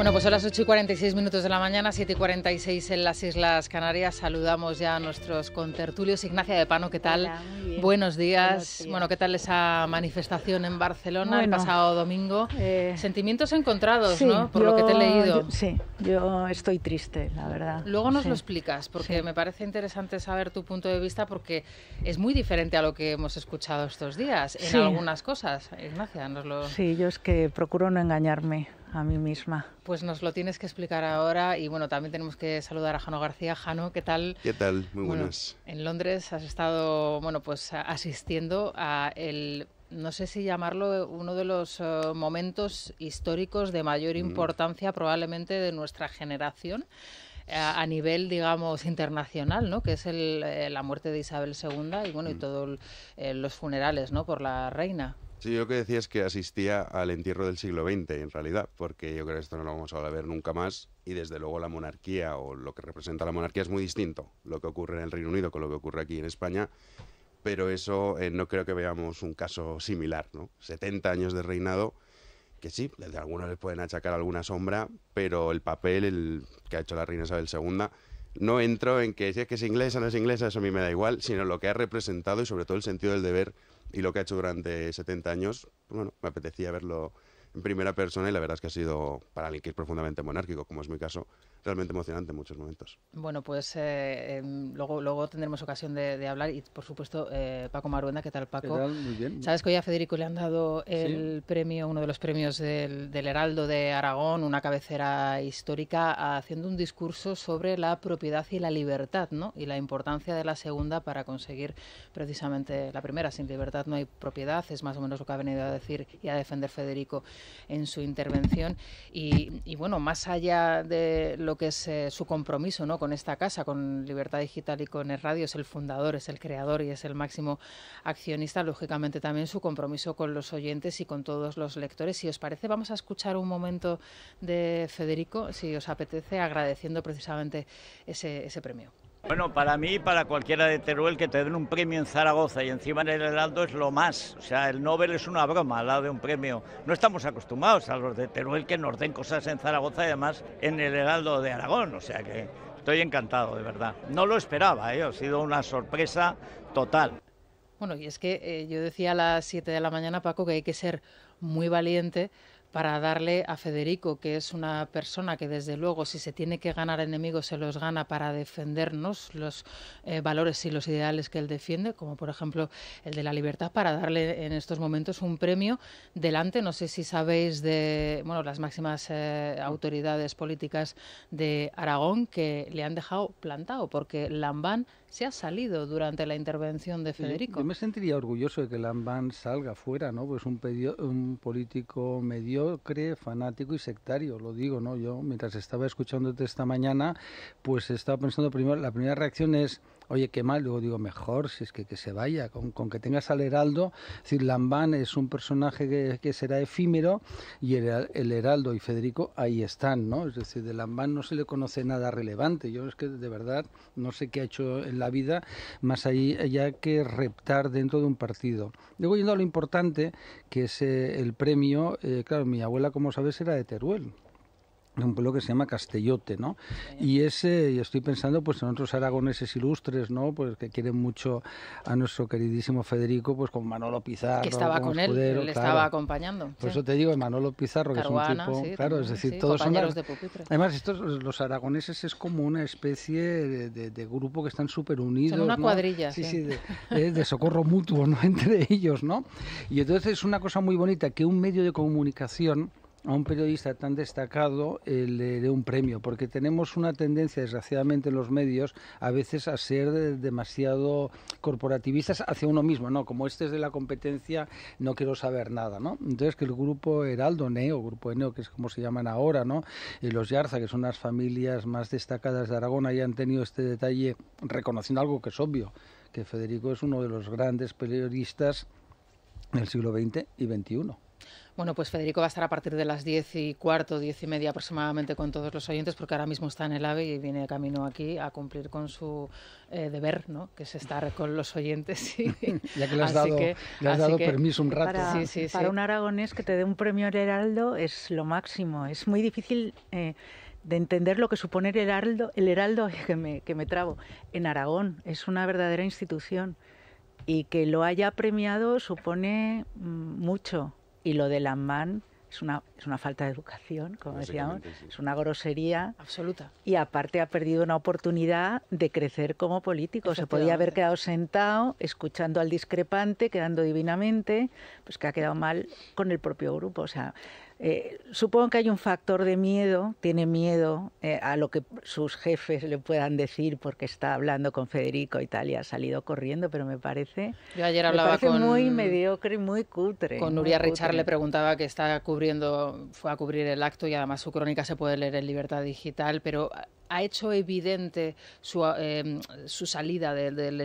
Bueno, pues son las 8 y 46 minutos de la mañana, 7 y 46 en las Islas Canarias. Saludamos ya a nuestros contertulios. Ignacia de Pano, ¿qué tal? Buenos, días. Bueno, ¿qué tal esa manifestación en Barcelona el pasado domingo? Eh, Sentimientos encontrados, ¿no? Por lo que te he leído. sí, yo estoy triste, la verdad. Luego nos lo explicas, porque me parece interesante saber tu punto de vista, porque es muy diferente a lo que hemos escuchado estos días en algunas cosas. Ignacia, nos lo. Sí, yo es que procuro no engañarme a mí misma. Pues nos lo tienes que explicar ahora y bueno, también tenemos que saludar a Jano García. Jano, ¿qué tal? ¿Qué tal? Muy buenas. en Londres has estado, bueno, pues asistiendo a el no sé si llamarlo uno de los eh, momentos históricos de mayor mm. importancia probablemente de nuestra generación eh, a, nivel, digamos, internacional, ¿no? Que es el, eh, la muerte de Isabel II y, bueno, y mm. todos los funerales, ¿no? Por la reina. Sí, yo que decía es que asistía al entierro del siglo XX, en realidad, porque yo creo que esto no lo vamos a ver nunca más y desde luego la monarquía o lo que representa la monarquía es muy distinto lo que ocurre en el Reino Unido con lo que ocurre aquí en España, pero eso eh, no creo que veamos un caso similar, ¿no? 70 años de reinado que sí, desde algunos les pueden achacar alguna sombra, pero el papel que ha hecho la reina Isabel II no entro en que si que es inglesa o no es inglesa, eso a mí me da igual, sino lo que ha representado y sobre todo el sentido del deber y lo que ha hecho durante 70 años, pues bueno, me apetecía verlo en primera persona y la verdad es que ha sido, para alguien que es profundamente monárquico, como es mi caso, realmente emocionante en muchos momentos. Bueno, pues eh, em, luego, luego tendremos ocasión de, hablar y, por supuesto, eh, Paco Maruenda, ¿qué tal, Paco? Sabes que hoy a Federico le han dado el premio, uno de los premios del, Heraldo de Aragón, una cabecera histórica, haciendo un discurso sobre la propiedad y la libertad, ¿no? Y la importancia de la segunda para conseguir precisamente la primera. Sin libertad no hay propiedad, es más o menos lo que ha venido a decir y a defender Federico en su intervención. Y, y bueno, más allá de que es eh, su compromiso ¿no? con esta casa, con Libertad Digital y con el radio. Es el fundador, es el creador y es el máximo accionista. Lógicamente también su compromiso con los oyentes y con todos los lectores. Si os parece, vamos a escuchar un momento de Federico, si os apetece, agradeciendo precisamente ese premio. Bueno, para mí y para cualquiera de Teruel que te den un premio en Zaragoza y encima en el Heraldo es lo más. O sea, el Nobel es una broma al lado de un premio. No estamos acostumbrados a los de Teruel que nos den cosas en Zaragoza y además en el Heraldo de Aragón. O sea que estoy encantado, de verdad. No lo esperaba, ¿eh? ha sido una sorpresa total. Bueno, y es que eh, yo decía a las 7 de la mañana, Paco, que hay que ser muy valiente para darle a Federico, que es una persona que desde luego si se tiene que ganar enemigos se los gana para defendernos los eh, valores y los ideales que él defiende, como por ejemplo el de la libertad, para darle en estos momentos un premio delante, no sé si sabéis, de bueno, las máximas eh, autoridades políticas de Aragón que le han dejado plantado, porque Lambán se ha salido durante la intervención de Federico. Yo, me sentiría orgulloso de que Lambán salga fuera, ¿no? Pues un, un político mediocre, fanático y sectario, lo digo, ¿no? Yo mientras estaba escuchándote esta mañana, pues estaba pensando primero, la primera reacción es oye, qué mal, luego digo, mejor, si es que, que se vaya, con, que tengas al heraldo, es decir, Lambán es un personaje que, será efímero y el, el, heraldo y Federico ahí están, ¿no? Es decir, de Lambán no se le conoce nada relevante, yo es que de verdad no sé qué ha hecho en la vida, más allá que reptar dentro de un partido. Luego yendo a lo importante, que es eh, el premio, eh, claro, mi abuela, como sabes, era de Teruel de un pueblo que se llama Castellote, ¿no? Y ese, yo estoy pensando pues en otros aragoneses ilustres, ¿no? Pues que quieren mucho a nuestro queridísimo Federico, pues con Manolo Pizarro. Que estaba con, él, le estaba acompañando. Por eso te digo, Manolo Pizarro, que es un tipo, claro, es decir, todos son... Además, estos, los aragoneses es como una especie de, grupo que están súper unidos. Son una cuadrilla. Sí, sí, eh, de, socorro mutuo, ¿no? Entre ellos, ¿no? Y entonces es una cosa muy bonita que un medio de comunicación a un periodista tan destacado le dé un premio, porque tenemos una tendencia, desgraciadamente, en los medios a veces a ser demasiado corporativistas hacia uno mismo, ¿no? Como este es de la competencia, no quiero saber nada, ¿no? Entonces, que el grupo Heraldo Neo, Grupo Eneo, que es como se llaman ahora, ¿no? Y los Yarza, que son las familias más destacadas de Aragón, han tenido este detalle reconociendo algo que es obvio, que Federico es uno de los grandes periodistas del siglo XX y XXI. Bueno, pues Federico va a estar a partir de las 10 y cuarto, diez y media aproximadamente con todos los oyentes, porque ahora mismo está en el AVE y viene de camino aquí a cumplir con su eh, deber, ¿no? Que es estar con los oyentes. ya que le has dado, permiso un rato. Para, un aragonés que te dé un premio al Heraldo es lo máximo. Es muy difícil. Eh, de entender lo que supone el heraldo, el heraldo que me, que me trabo, en Aragón es una verdadera institución y que lo haya premiado supone mm, mucho y lo de man es una, es una falta de educación, como decíamos, es una grosería. Absoluta. Y aparte ha perdido una oportunidad de crecer como político. Se podía haber quedado sentado, escuchando al discrepante, quedando divinamente, pues que ha quedado mal con el propio grupo. O sea, eh, supongo que hay un factor de miedo, tiene miedo eh, a lo que sus jefes le puedan decir porque está hablando con Federico y tal ha salido corriendo, pero me parece, Yo ayer hablaba muy mediocre muy cutre. Con Nuria Richard le preguntaba que está cubriendo, fue a cubrir el acto y además su crónica se puede leer en Libertad Digital, pero ha hecho evidente su, eh, su salida del, del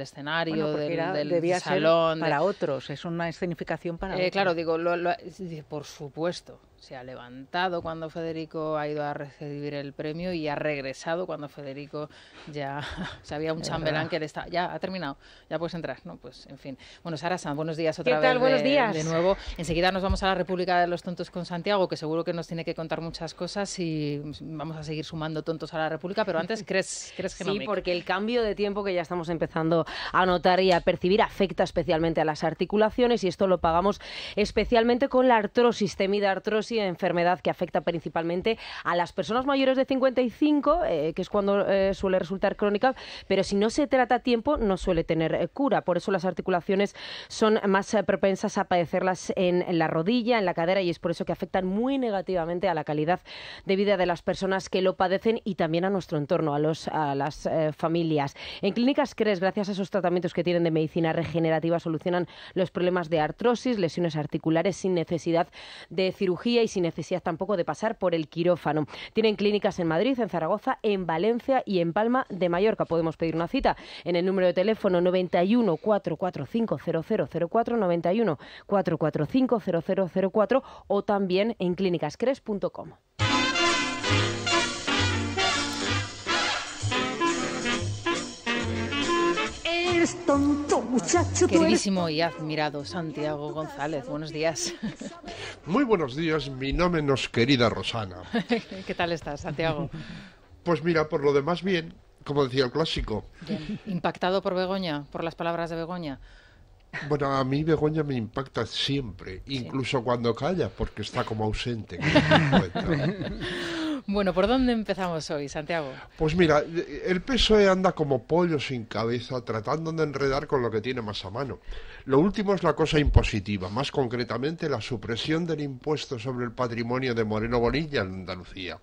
escenario, del, del salón. para otros, es una escenificación para eh, otros. Claro, digo, por supuesto se ha levantado cuando Federico ha ido a recibir el premio y ha regresado cuando Federico ya sabía un chambelán que le está ya ha terminado, ya puedes entrar, no pues en fin. Bueno, Sara buenos días otra ¿Qué tal? buenos días. de nuevo. Enseguida nos vamos a la República de los Tontos con Santiago, que seguro que nos tiene que contar muchas cosas y vamos a seguir sumando tontos a la República, pero antes crees crees que Sí, porque el cambio de tiempo que ya estamos empezando a notar y a percibir afecta especialmente a las articulaciones y esto lo pagamos especialmente con la artrosis, temida artrosis enfermedad que afecta principalmente a las personas mayores de 55, eh, que es cuando eh, suele resultar crónica, pero si no se trata a tiempo no suele tener eh, cura. Por eso las articulaciones son más propensas a padecerlas en, la rodilla, en la cadera y es por eso que afectan muy negativamente a la calidad de vida de las personas que lo padecen y también a nuestro entorno, a, las familias. En Clínicas CRES, gracias a esos tratamientos que tienen de medicina regenerativa, solucionan los problemas de artrosis, lesiones articulares sin necesidad de cirugía y sin necesidad tampoco de pasar por el quirófano. Tienen clínicas en Madrid, en Zaragoza, en Valencia y en Palma de Mallorca. Podemos pedir una cita en el número de teléfono 91 445 0004 91 445 0004 o también en clínicascres.com. tonto, muchacho. Queridísimo y admirado Santiago González, buenos días. Muy buenos días, mi no menos querida Rosana. ¿Qué tal estás, Santiago? Pues mira, por lo demás bien, como decía el clásico. ¿Impactado por Begoña, por las palabras de Begoña? Bueno, a mí Begoña me impacta siempre, incluso cuando calla, porque está como ausente. Bueno, ¿por dónde empezamos hoy, Santiago? Pues mira, el PSOE anda como pollo sin cabeza tratando de enredar con lo que tiene más a mano. Lo último es la cosa impositiva, más concretamente la supresión del impuesto sobre el patrimonio de Moreno Bonilla en Andalucía.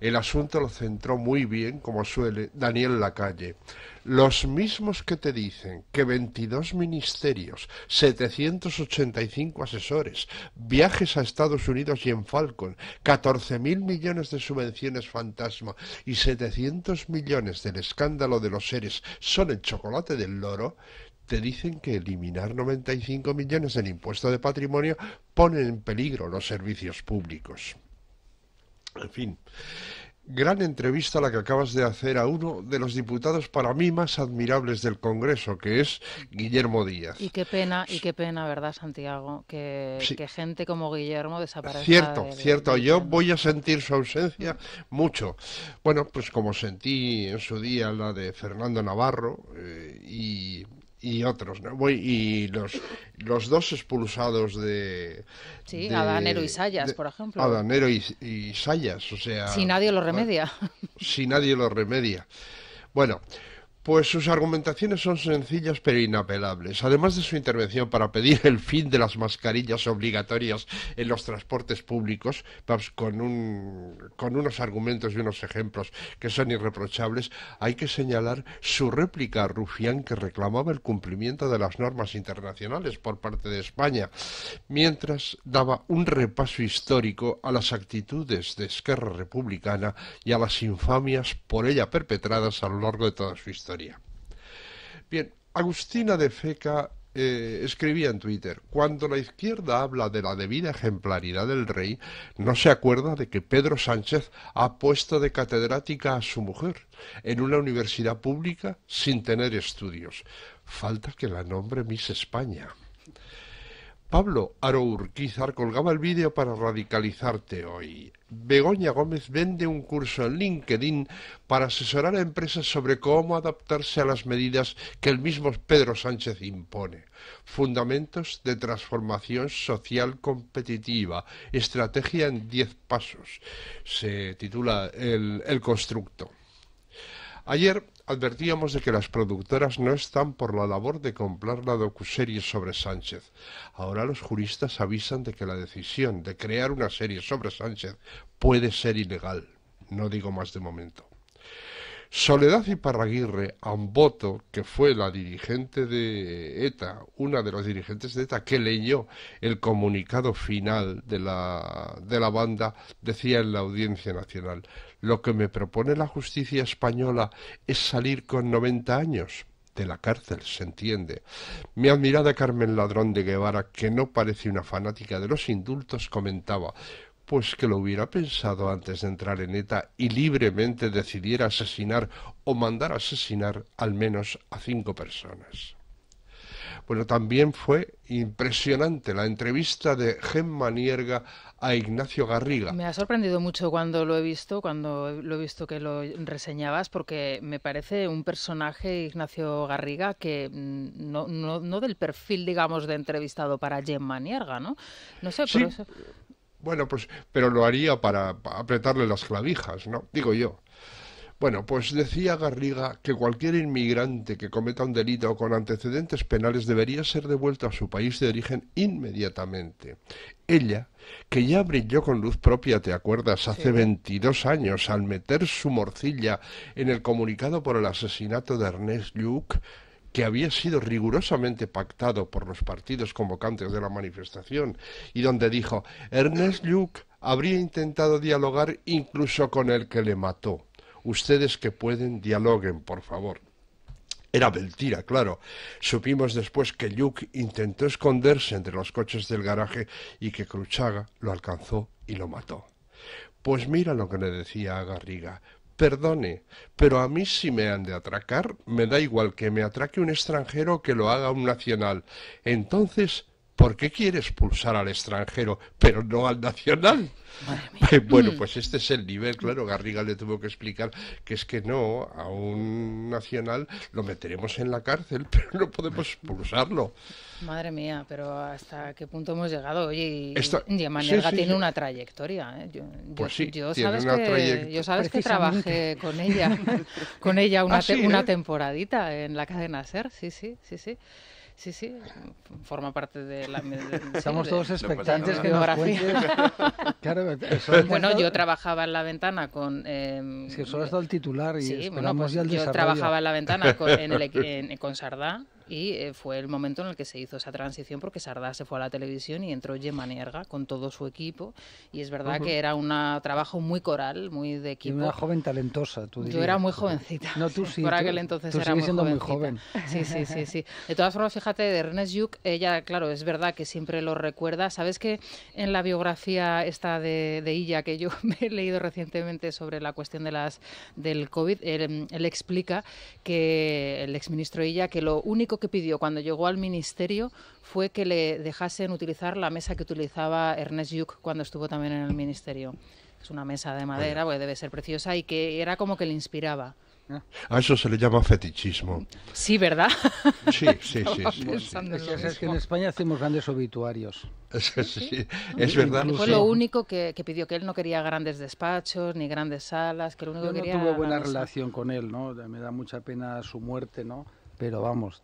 El asunto lo centró muy bien, como suele, Daniel Lacalle. Los mismos que te dicen que 22 ministerios, 785 asesores, viajes a Estados Unidos y en Falcon, 14.000 millones de subvenciones fantasma y 700 millones del escándalo de los seres son el chocolate del loro, te dicen que eliminar 95 millones del impuesto de patrimonio pone en peligro los servicios públicos. En fin, gran entrevista la que acabas de hacer a uno de los diputados para mí más admirables del Congreso, que es Guillermo Díaz. Y qué pena, y qué pena, ¿verdad, Santiago? Que, gente como Guillermo desaparezca. Cierto, cierto. Yo voy a sentir su ausencia mucho. Bueno, pues como sentí en su día la de Fernando Navarro eh, y y otros, ¿no? Voy, y los, los dos expulsados de... Sí, Adanero y Sayas, por ejemplo. Adanero y, y, Sayas, o sea... Si nadie lo remedia. Si nadie lo remedia. Bueno, pues sus argumentaciones son sencillas pero inapelables. Además de su intervención para pedir el fin de las mascarillas obligatorias en los transportes públicos, con, unos argumentos y unos ejemplos que son irreprochables, hay que señalar su réplica a Rufián que reclamaba el cumplimiento de las normas internacionales por parte de España, mientras daba un repaso histórico a las actitudes de Esquerra Republicana y a las infamias por ella perpetradas a lo largo de toda su historia. Bien, Agustina de Feca eh, escribía en Twitter, cuando la izquierda habla de la debida ejemplaridad del rey, no se acuerda de que Pedro Sánchez ha puesto de catedrática a su mujer en una universidad pública sin tener estudios. Falta que la nombre Miss España. Pablo Arourquizar colgaba el vídeo para radicalizarte hoy. Begoña Gómez vende un curso en LinkedIn para asesorar a empresas sobre cómo adaptarse a las medidas que el mismo Pedro Sánchez impone. Fundamentos de transformación social competitiva. Estrategia en diez pasos. Se titula el, el constructo. Ayer advertíamos de que las productoras no están por la labor de comprar la docuserie sobre Sánchez. Ahora los juristas avisan de que la decisión de crear una serie sobre Sánchez puede ser ilegal. No digo más de momento. Soledad y un voto que fue la dirigente de ETA, una de las dirigentes de ETA, que leyó el comunicado final de la banda, decía en la Audiencia Nacional, lo que me propone la justicia española es salir con 90 años de la cárcel, se entiende. Mi admirada Carmen Ladrón de Guevara, que no parece una fanática de los indultos, comentaba pues que lo hubiera pensado antes de entrar en ETA y libremente decidiera asesinar o mandar asesinar al menos a cinco personas. Bueno, también fue impresionante la entrevista de Gemma Nierga a Ignacio Garriga. Me ha sorprendido mucho cuando lo he visto, cuando lo he visto que lo reseñabas, porque me parece un personaje, Ignacio Garriga, que mm, no, del perfil, digamos, de entrevistado para Gemma Nierga, ¿no? No sé, por sí. Bueno, pues, pero lo haría para apretarle las clavijas, ¿no? Digo yo. Bueno, pues decía Garriga que cualquier inmigrante que cometa un delito con antecedentes penales debería ser devuelto a su país de origen inmediatamente. Ella, que ya brilló con luz propia, ¿te acuerdas? Hace veintidós 22 años, al meter su morcilla en el comunicado por el asesinato de Ernest Luc, que había sido rigurosamente pactado por los partidos convocantes de la manifestación, y donde dijo, Ernest Luc habría intentado dialogar incluso con el que le mató. Ustedes que pueden, dialoguen, por favor. Era mentira, claro. Supimos después que Luke intentó esconderse entre los coches del garaje y que Cruchaga lo alcanzó y lo mató. Pues mira lo que le decía a Garriga. Perdone, pero a mí si me han de atracar, me da igual que me atraque un extranjero que lo haga un nacional. Entonces ¿por qué quiere expulsar al extranjero, pero no al nacional? Eh, bueno, mm. pues este es el nivel, claro, Garriga le tuvo que explicar que es que no, a un nacional lo meteremos en la cárcel, pero no podemos expulsarlo. Madre mía, pero ¿hasta qué punto hemos llegado? Oye, y tiene una trayectoria. ¿eh? Yo, pues sí, yo sabes que, trabajé con ella, con ella ah, una, eh? temporadita en la cadena SER, sí, sí, sí, sí. Sí, sí, forma parte de la... Estamos todos de, expectantes que nos claro, bueno, yo trabajaba en la ventana con... Eh, em, es que solo ha el titular y sí, bueno, pues ya el Yo trabajaba en la ventana en el, con Sardá, y eh, fue el momento en el que se hizo esa transición porque Sardá se fue a la televisión y entró Gemma Nierga con todo su equipo. Y es verdad que era un trabajo muy coral, muy de equipo. Y una joven talentosa, tú dirías. Yo era muy jovencita. No, tú sí. Por aquel entonces siendo muy joven. Sí, sí, sí, sí. De todas formas, fíjate, de Ernest Yuk, ella, claro, es verdad que siempre lo recuerda. ¿Sabes que en la biografía esta de, de ella que yo me he leído recientemente sobre la cuestión de las del COVID, él, eh, él explica que el exministro ella que lo único que pidió cuando llegó al ministerio fue que le dejasen utilizar la mesa que utilizaba Ernest Lluch cuando estuvo también en el ministerio. Es una mesa de madera, pues debe ser preciosa, y que era como que le inspiraba. Ah. A eso se le llama fetichismo. Sí, ¿verdad? Sí, sí, sí. Es que en España hacemos grandes obituarios. es verdad. fue lo único que, pidió, que él no quería grandes despachos ni grandes salas, que lo no buena relación con él, ¿no? Me da mucha pena su muerte, ¿no? pero vamos,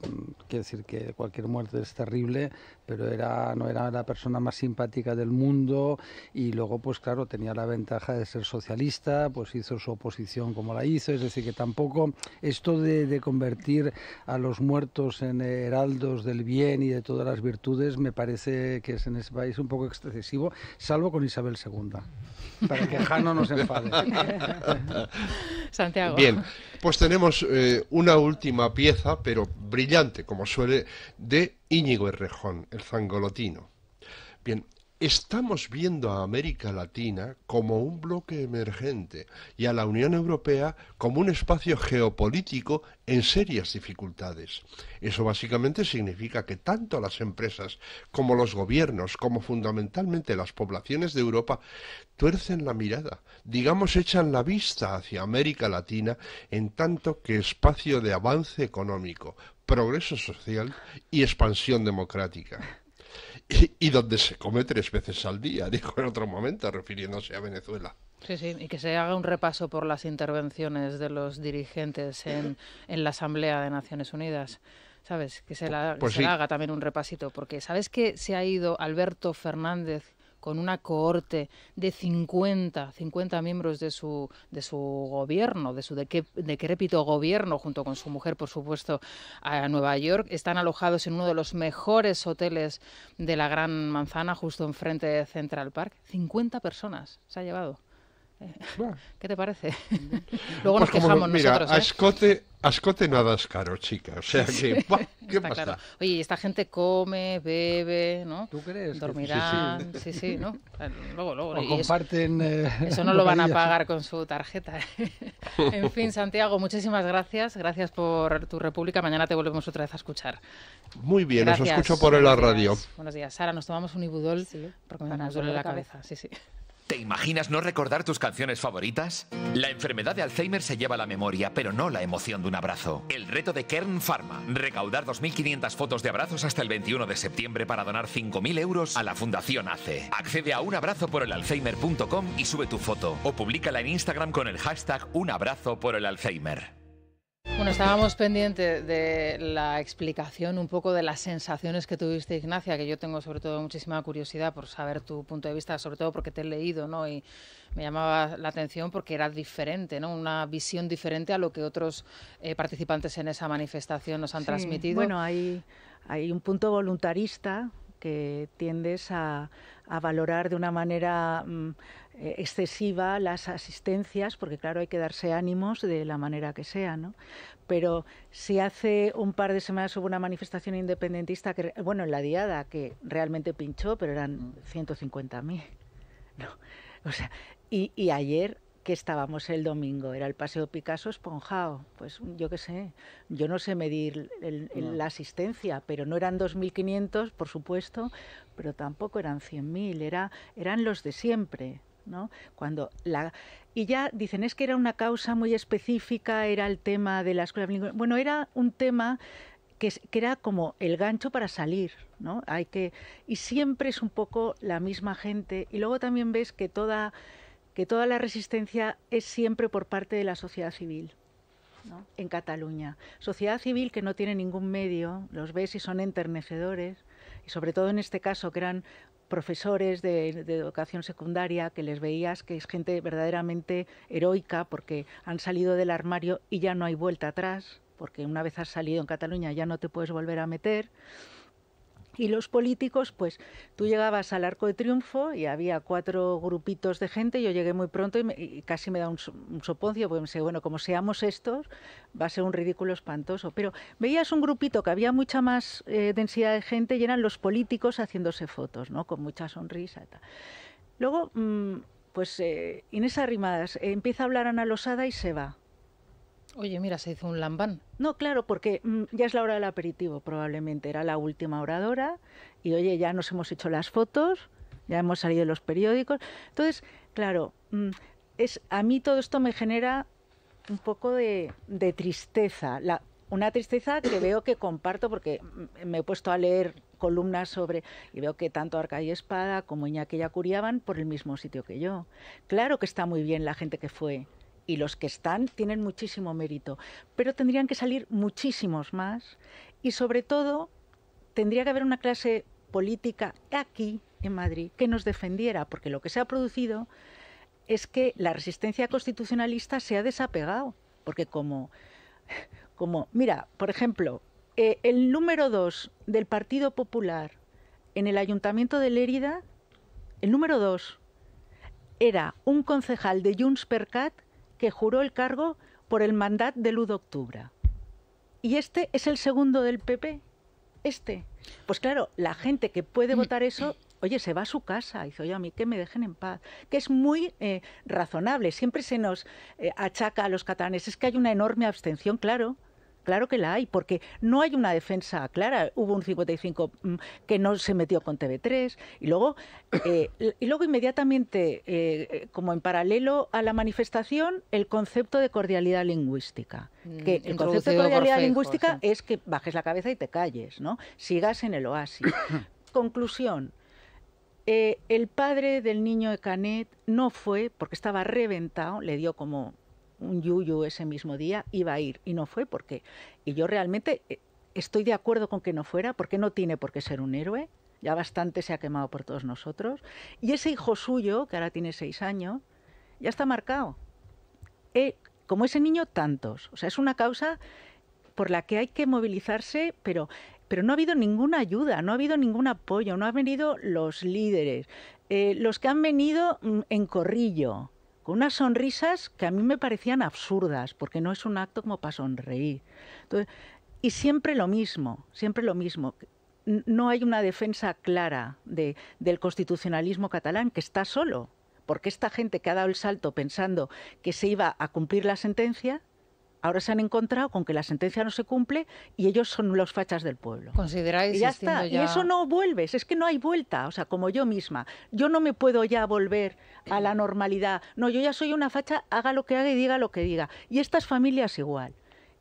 quiero decir que cualquier muerte es terrible, pero era, no era la persona más simpática del mundo y luego, pues claro, tenía la ventaja de ser socialista, pues hizo su oposición como la hizo, es decir, que tampoco esto de, de convertir a los muertos en heraldos del bien y de todas las virtudes me parece que es en ese país un poco excesivo, salvo con Isabel II para que Jano nos enfade. Santiago. Bien, pues tenemos eh, una última pieza, pero brillante, como suele, de Íñigo Errejón, el zangolotino. Bien, Estamos viendo a América Latina como un bloque emergente y a la Unión Europea como un espacio geopolítico en serias dificultades. Eso básicamente significa que tanto las empresas como los gobiernos, como fundamentalmente las poblaciones de Europa, tuercen la mirada, digamos echan la vista hacia América Latina en tanto que espacio de avance económico, progreso social y expansión democrática y, donde se come tres veces al día, dijo en otro momento, refiriéndose a Venezuela. Sí, sí, y que se haga un repaso por las intervenciones de los dirigentes en, la Asamblea de Naciones Unidas. ¿Sabes? Que se, pues haga también un repasito, porque ¿sabes que se ha ido Alberto Fernández con una cohorte de 50, 50 miembros de su, de su gobierno, de su decrépito gobierno, junto con su mujer, por supuesto, a Nueva York. Están alojados en uno de los mejores hoteles de la Gran Manzana, justo enfrente de Central Park. 50 personas se ha llevado. ¿Qué te parece? Luego nos pues quejamos nosotros. ¿eh? Ascote, nada es caro, chica. O sea ¿qué Oye, esta gente come, bebe, ¿no? ¿Tú crees? Dormirán, sí, sí. ¿no? Luego, luego. O comparten. Eh, eso, no lo van a pagar con su tarjeta. ¿eh? en fin, Santiago, muchísimas gracias. Gracias por tu república. Mañana te volvemos otra vez a escuchar. Muy bien, os escucho por la radio. Buenos días, Sara. Nos tomamos un ibudol porque me duele la, cabeza. Sí, sí. ¿Te imaginas no recordar tus canciones favoritas? La enfermedad de Alzheimer se lleva la memoria, pero no la emoción de un abrazo. El reto de Kern Pharma, recaudar 2.500 fotos de abrazos hasta el 21 de septiembre para donar 5.000 euros a la Fundación ACE. Accede a por el alzheimer.com y sube tu foto o públicala en Instagram con el hashtag Un abrazo por el Alzheimer. Bueno, estábamos pendientes de la explicación un poco de las sensaciones que tuviste, Ignacia, que yo tengo sobre todo muchísima curiosidad por saber tu punto de vista, sobre todo porque te he leído, ¿no? Y me llamaba la atención porque era diferente, ¿no? Una visión diferente a lo que otros eh, participantes en esa manifestación nos han sí. transmitido. Bueno, hay, hay un punto voluntarista que tiendes a, valorar de una manera... Mm, eh, excesiva las asistencias, porque claro, hay que darse ánimos de la manera que sea, ¿no? Pero si hace un par de semanas hubo una manifestación independentista, que, bueno, en la diada, que realmente pinchó, pero eran 150.000, mm. ¿no? O sea, y, ayer que estábamos el domingo, era el Paseo Picasso esponjado, pues yo qué sé, yo no sé medir la asistencia, pero no eran 2.500, por supuesto, pero tampoco eran 100.000, era, eran los de siempre, cuando la y ya dicen es que era una causa muy específica, era el tema de la escuela bilingüe. Bueno, era un tema que, que era como el gancho para salir, ¿no? Hay que y siempre es un poco la misma gente y luego también ves que toda que toda la resistencia es siempre por parte de la sociedad civil. en Cataluña. Sociedad civil que no tiene ningún medio, los ves y son enternecedores, y sobre todo en este caso que eran profesores de, educación secundaria que les veías que es gente verdaderamente heroica porque han salido del armario y ya no hay vuelta atrás, porque una vez has salido en Cataluña ya no te puedes volver a meter. Y los políticos, pues tú llegabas al Arco de Triunfo y había cuatro grupitos de gente. Yo llegué muy pronto y, casi me da un, soponcio, porque me bueno, como seamos estos, va a ser un ridículo espantoso. Pero veías un grupito que había mucha más eh, densidad de gente y eran los políticos haciéndose fotos, ¿no? Con mucha sonrisa. Luego, mm, pues eh, Inés Arrimadas eh, empieza a hablar a Ana Losada y se va. Oye, mira, se hizo un lambán. No, claro, porque mm, ya es la hora del aperitivo, probablemente. Era la última oradora y, oye, ya nos hemos hecho las fotos, ya hemos salido en los periódicos. Entonces, claro, mm, es, a mí todo esto me genera un poco de, tristeza. una tristeza que veo que comparto porque mm, me he puesto a leer columnas sobre y veo que tanto Arca y Espada como Iñaki curiaban por el mismo sitio que yo. Claro que está muy bien la gente que fue, y los que están tienen muchísimo mérito, pero tendrían que salir muchísimos más y sobre todo tendría que haber una clase política aquí en Madrid que nos defendiera, porque lo que se ha producido es que la resistencia constitucionalista se ha desapegado, porque como, como mira, por ejemplo, eh, el número dos del Partido Popular en el Ayuntamiento de Lérida, el número dos era un concejal de Junts per Cat que juró el cargo por el mandat de Ludo octubre Y este es el segundo del PP, este. Pues claro, la gente que puede mm. votar eso oye, se va a su casa, dice, oye, a mí que me dejen en paz, que es muy eh, razonable, siempre se nos eh, achaca a los catalanes, es que hay una enorme abstención, claro, Claro que la hay, porque no hay una defensa clara. Hubo un 55 mm, que no se metió con TV3 y luego, eh, y luego inmediatamente, eh, como en paralelo a la manifestación, el concepto de cordialidad lingüística. Mm, que el concepto de cordialidad lingüística es que bajes la cabeza y te calles, ¿no? Sigas en el oasis. Conclusión. Eh, el padre del niño de Canet no fue, porque estaba reventado, le dio como un yuyu ese mismo día, iba a ir y no fue porque. Y yo realmente eh, estoy de acuerdo con que no fuera porque no tiene por qué ser un héroe. Ya bastante se ha quemado por todos nosotros. Y ese hijo suyo, que ahora tiene seis años, ya está marcado. Eh, como ese niño, tantos. O sea, es una causa por la que hay que movilizarse, pero, pero no ha habido ninguna ayuda, no ha habido ningún apoyo, no han venido los líderes, eh, los que han venido mm, en corrillo, con unas sonrisas que a mí me parecían absurdas, porque no es un acto como para sonreír. y siempre lo mismo, siempre lo mismo. No hay una defensa clara del constitucionalismo catalán que está solo, porque esta gente que ha dado el salto pensando que se iba a cumplir la sentencia, Ahora se han encontrado con que la sentencia no se cumple y ellos son los fachas del pueblo. Consideráis ya está. Y eso no vuelves, es que no hay vuelta. O sea, como yo misma, yo no me puedo ya volver a la normalidad. No, yo ya soy una facha, haga lo que haga y diga lo que diga. Y estas familias igual.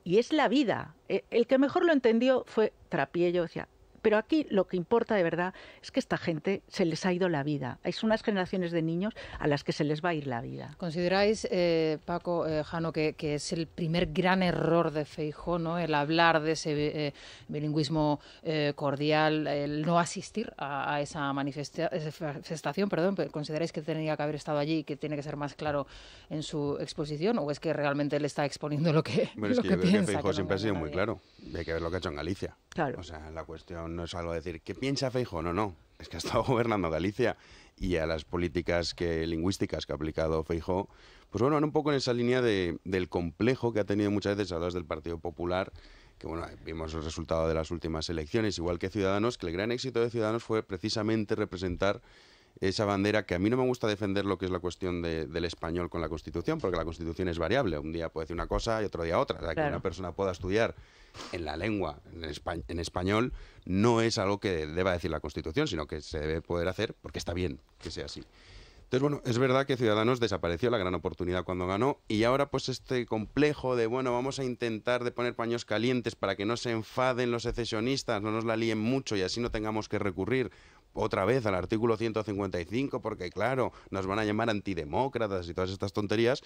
Y es la vida. E, el que mejor lo entendió fue Trapiello. Decía, pero aquí lo que importa de verdad es que esta gente se les ha ido la vida. Hay unas generaciones de niños a las que se les va a ir la vida. ¿Consideráis, eh, Paco, eh, Jano, que, es el primer gran error de Feijó, ¿no? el hablar de ese eh, bilingüismo cordial, el no asistir a, esa manifestación? Perdón, ¿Consideráis que tenía que haber estado allí y que tiene que ser más claro en su exposición? ¿O es que realmente él está exponiendo lo que, que, siempre ha sido muy claro. Hay que ver lo que ha hecho en Galicia. Claro. O sea, la cuestión no es algo decir, ¿qué piensa Feijo? No, no, es que ha estado gobernando Galicia y a las políticas que, lingüísticas que ha aplicado Feijo, pues bueno, van un poco en esa línea del complejo que ha tenido muchas veces, a las del Partido Popular, que bueno, vimos el resultado de las últimas elecciones, igual que Ciudadanos, que el gran éxito de Ciudadanos fue precisamente representar esa bandera que a mí no me gusta defender lo que es la cuestión del español con la Constitución, porque la Constitución es variable. Un día puede decir una cosa y otro día otra. que una persona pueda estudiar en la lengua, en, en, español, no es algo que deba decir la Constitución, sino que se debe poder hacer porque está bien que sea así. Entonces, bueno, es verdad que Ciudadanos desapareció la gran oportunidad cuando ganó y ahora pues este complejo de, bueno, vamos a intentar de poner paños calientes para que no se enfaden los secesionistas, no nos la líen mucho y así no tengamos que recurrir otra vez al artículo 155, porque claro, nos van a llamar antidemócratas y todas estas tonterías,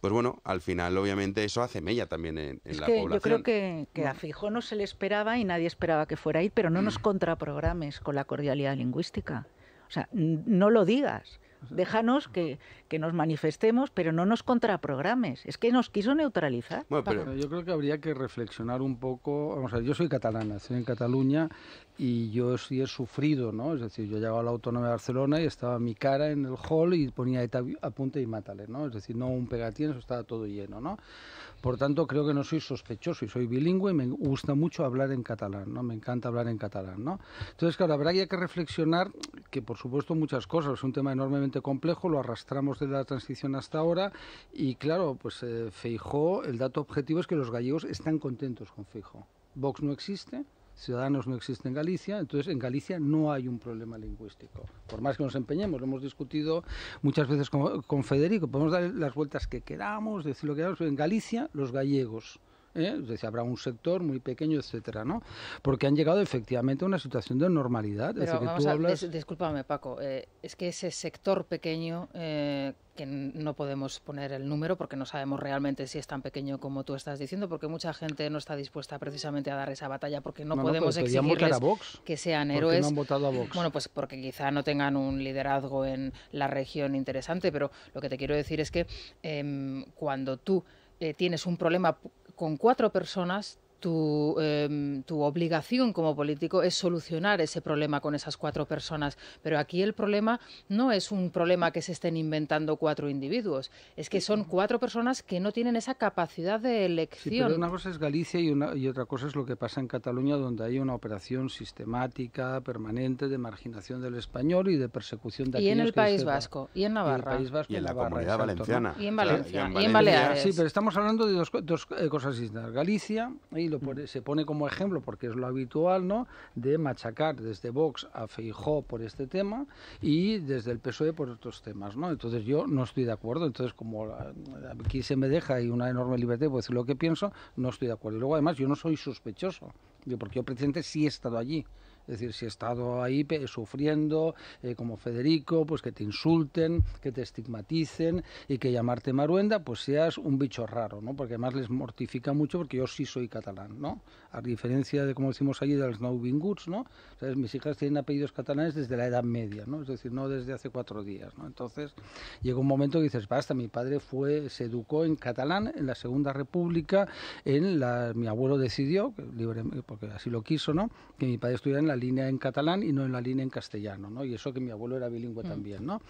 pues bueno, al final obviamente eso hace mella también en, es la que Yo creo que, a Fijo no se le esperaba y nadie esperaba que fuera ahí. pero no nos contraprogrames con la cordialidad lingüística. O sea, no lo digas. Déjanos que, nos manifestemos, pero no nos contraprogrames. Es que nos quiso neutralizar. Yo creo que habría que reflexionar un poco. Vamos a ver, yo soy catalana, soy en Cataluña y yo sí he sufrido, ¿no? Es decir, yo llegaba a la Autónoma de Barcelona y estaba mi cara en el hall y ponía apunte y mátale, ¿no? Es decir, no un pegatín, eso estaba todo lleno, ¿no? Por tanto, creo que no soy sospechoso y soy bilingüe y me gusta mucho hablar en catalán, ¿no? Me encanta hablar en catalán, ¿no? Entonces, claro, habrá que reflexionar que, por supuesto, muchas cosas. Es un tema enormemente complejo, lo arrastramos desde la transición hasta ahora y, claro, pues eh, el dato objetivo es que los gallegos están contentos con Feijó. Vox no existe, Ciudadanos no existen en Galicia, entonces en Galicia no hay un problema lingüístico. Por más que nos empeñemos, lo hemos discutido muchas veces con, con Federico, podemos dar las vueltas que queramos, decir lo que queramos, pero en Galicia los gallegos ¿eh? Decir, habrá un sector muy pequeño, etcétera, ¿no? Porque han llegado efectivamente a una situación de normalidad. Pero discúlpame, Paco, eh, es que ese sector pequeño eh, que no podemos poner el número porque no sabemos realmente si es tan pequeño como tú estás diciendo, porque mucha gente no está dispuesta precisamente a dar esa batalla porque no, podemos que sean héroes. Bueno, pues porque quizá no tengan un liderazgo en la región interesante, pero lo que te quiero decir es que em, cuando tú tienes un problema con cuatro personas tu, em, tu, obligación como político es solucionar ese problema con esas cuatro personas. Pero aquí el problema no es un problema que se estén inventando cuatro individuos, es que son cuatro personas que no tienen esa capacidad de elección. una cosa es Galicia y, otra cosa es lo que pasa en Cataluña, donde hay una operación sistemática, permanente, de marginación del español y de persecución de Y en el País Vasco, y en Navarra. Y, en la Comunidad Valenciana. Y en Valencia, y en Baleares. Sí, pero estamos hablando de dos, eh, cosas distintas. Galicia y Mm. se pone como ejemplo, porque es lo habitual, ¿no? De machacar desde Vox a Feijó por este tema y desde el PSOE por otros temas, ¿no? Entonces yo no estoy de acuerdo, entonces como ah, aquí se me deja y una enorme libertad de pues, decir lo que pienso, no estoy de acuerdo. Y luego además yo no soy sospechoso, porque yo presidente sí he estado allí. Es decir, si he estado ahí sufriendo, eh, como Federico, pues que te insulten, que te estigmaticen y que llamarte Maruenda, pues seas un bicho raro, ¿no? Porque además les mortifica mucho porque yo sí soy catalán, ¿no? A diferencia de, como decimos allí, de los no vinguts, ¿no? Mis hijas tienen apellidos catalanes desde la Edad Media, ¿no? Es decir, no desde hace cuatro días, ¿no? Entonces, llega un momento que dices, basta, mi padre fue, se educó en catalán en la Segunda República, en la, mi abuelo decidió, libre, porque así lo quiso, ¿no? Que mi padre estuviera en la línea en catalán y no en la línea en castellano, ¿no? Y eso que mi abuelo era bilingüe mm. también, ¿no?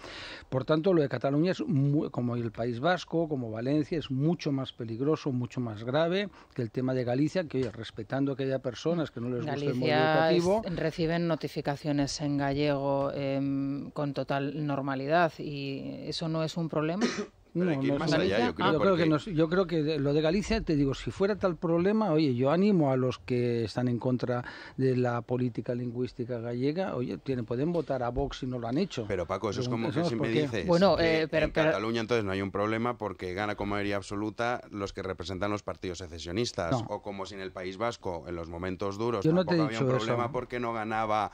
Por tanto, lo de Cataluña es como el País Vasco, como Valencia, es mucho más peligroso, mucho más grave que el tema de Galicia, que respetando que haya personas que no les Galicia el modo educativo. reciben notificaciones en gallego em, con total normalidad y eso no es un problema yo creo, que lo de Galicia, te digo, si fuera tal problema, oye, yo animo a los que están en contra de la política lingüística gallega, oye, tienen, pueden votar a Vox si no lo han hecho. Pero Paco, eso es como que si dices bueno, eh, en Cataluña entonces no hay un problema porque gana con mayoría absoluta los que representan los partidos secesionistas, o como si en el País Vasco, en los momentos duros, había un problema porque no ganaba...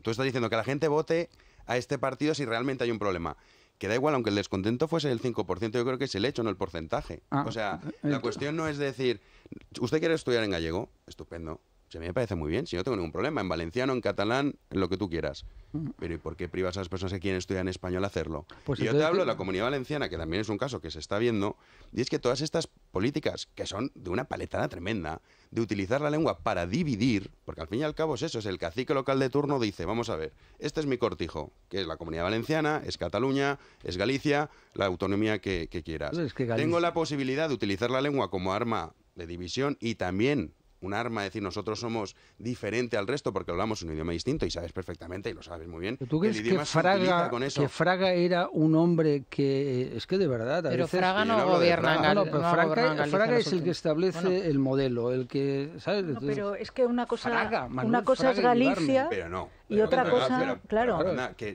Tú estás diciendo que la gente vote a este partido si realmente hay un problema que igual, aunque el descontento fuese el 5%, yo creo que es el hecho, no el porcentaje. Ah, o sea, ah, la cuestión no es decir, ¿usted quiere estudiar en gallego? Estupendo a mí me parece muy bien, si no tengo ningún problema, en valenciano, en catalán, en lo que tú quieras. Pero ¿y por qué privas a las personas que quieren estudiar en español a hacerlo? Pues yo te hablo de la comunidad valenciana, que también es un caso que se está viendo, y es que todas estas políticas, que son de una paletada tremenda, de utilizar la lengua para dividir, porque al fin y al cabo es eso, es el cacique local de turno dice, vamos a ver, este es mi cortijo, que es la comunidad valenciana, es Cataluña, es Galicia, la autonomía que, quieras. Pues tengo la posibilidad de utilizar la lengua como arma de división y también un arma, decir, nosotros somos diferente al resto porque hablamos un idioma distinto y sabes perfectamente y lo sabes muy bien. ¿Tú crees que, Fraga, era un hombre que... Eh, es que de verdad... pero Fraga no, gobierna. Fraga. No, pero Fraga, es el que establece el modelo, el que... ¿sabes? pero es que una cosa, una cosa es Galicia... Y otra cosa, claro.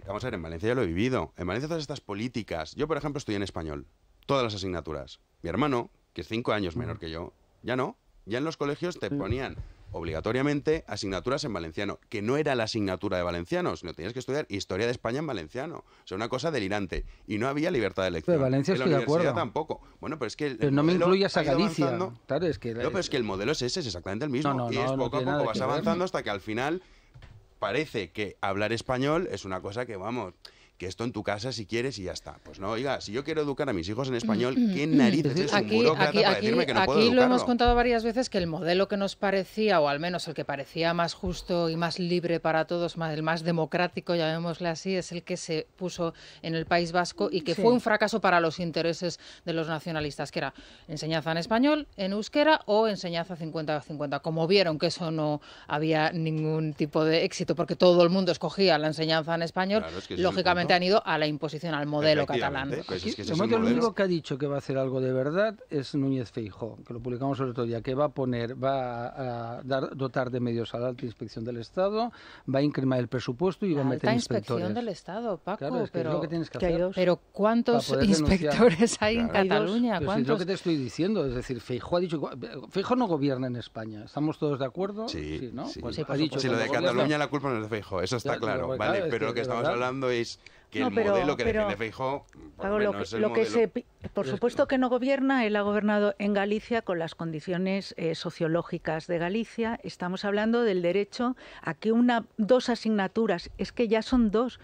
vamos a ver, en Valencia ya lo he vivido. En Valencia todas estas políticas. Yo, por ejemplo, estoy en español. Todas las asignaturas. Mi hermano, que es cinco años menor mm. que yo, ya no ya en los colegios te ponían obligatoriamente asignaturas en valenciano, que no era la asignatura de valenciano, sino tenías que estudiar historia de España en valenciano. O sea, una cosa delirante. Y no había libertad de elección. Pero Valencia en la estoy de acuerdo. tampoco. Bueno, pero es que. no me incluyas a Galicia. no, pero es que el modelo es ese, es exactamente el mismo. y es poco a poco vas avanzando hasta que al final parece que hablar español es una cosa que, vamos, que esto en tu casa si quieres y ya está. Pues no, oiga, si yo quiero educar a mis hijos en mm, español, mm, ¿qué mm. narices es un aquí, aquí, Aquí lo hemos contado varias veces que el modelo que nos parecía, o al menos el que parecía más justo y más libre para todos, más, el más democrático, llamémosle así, es el que se puso en el País Vasco y que fue un fracaso para los intereses de los nacionalistas, que era enseñanza en español, en euskera o enseñanza 50-50. Como vieron que eso no había ningún tipo de éxito porque todo el mundo escogía la enseñanza en español, lógicamente han ido a la imposición, al modelo catalán. Pues que lo único que ha dicho que va a hacer algo de verdad es Núñez Feijó, que lo publicamos el otro día, que va a poner, va a dotar de medios a la alta inspección del Estado, va a incrementar el presupuesto y va a meter inspectores. inspección del Estado, Paco, pero, pero ¿cuántos inspectores hay en Cataluña? Es lo que te estoy diciendo, es decir, Feijó ha dicho, Feijó no gobierna en España, ¿estamos todos de acuerdo? Sí, sí, ¿no? sí. Pues si lo de Cataluña la culpa no es de Feijó, eso está claro, vale, claro, pero lo que estamos hablando es que Por, lo, que por supuesto que no gobierna, él ha gobernado en Galicia con las condiciones eh, sociológicas de Galicia. Estamos hablando del derecho a que una, dos asignaturas, es que ya son dos,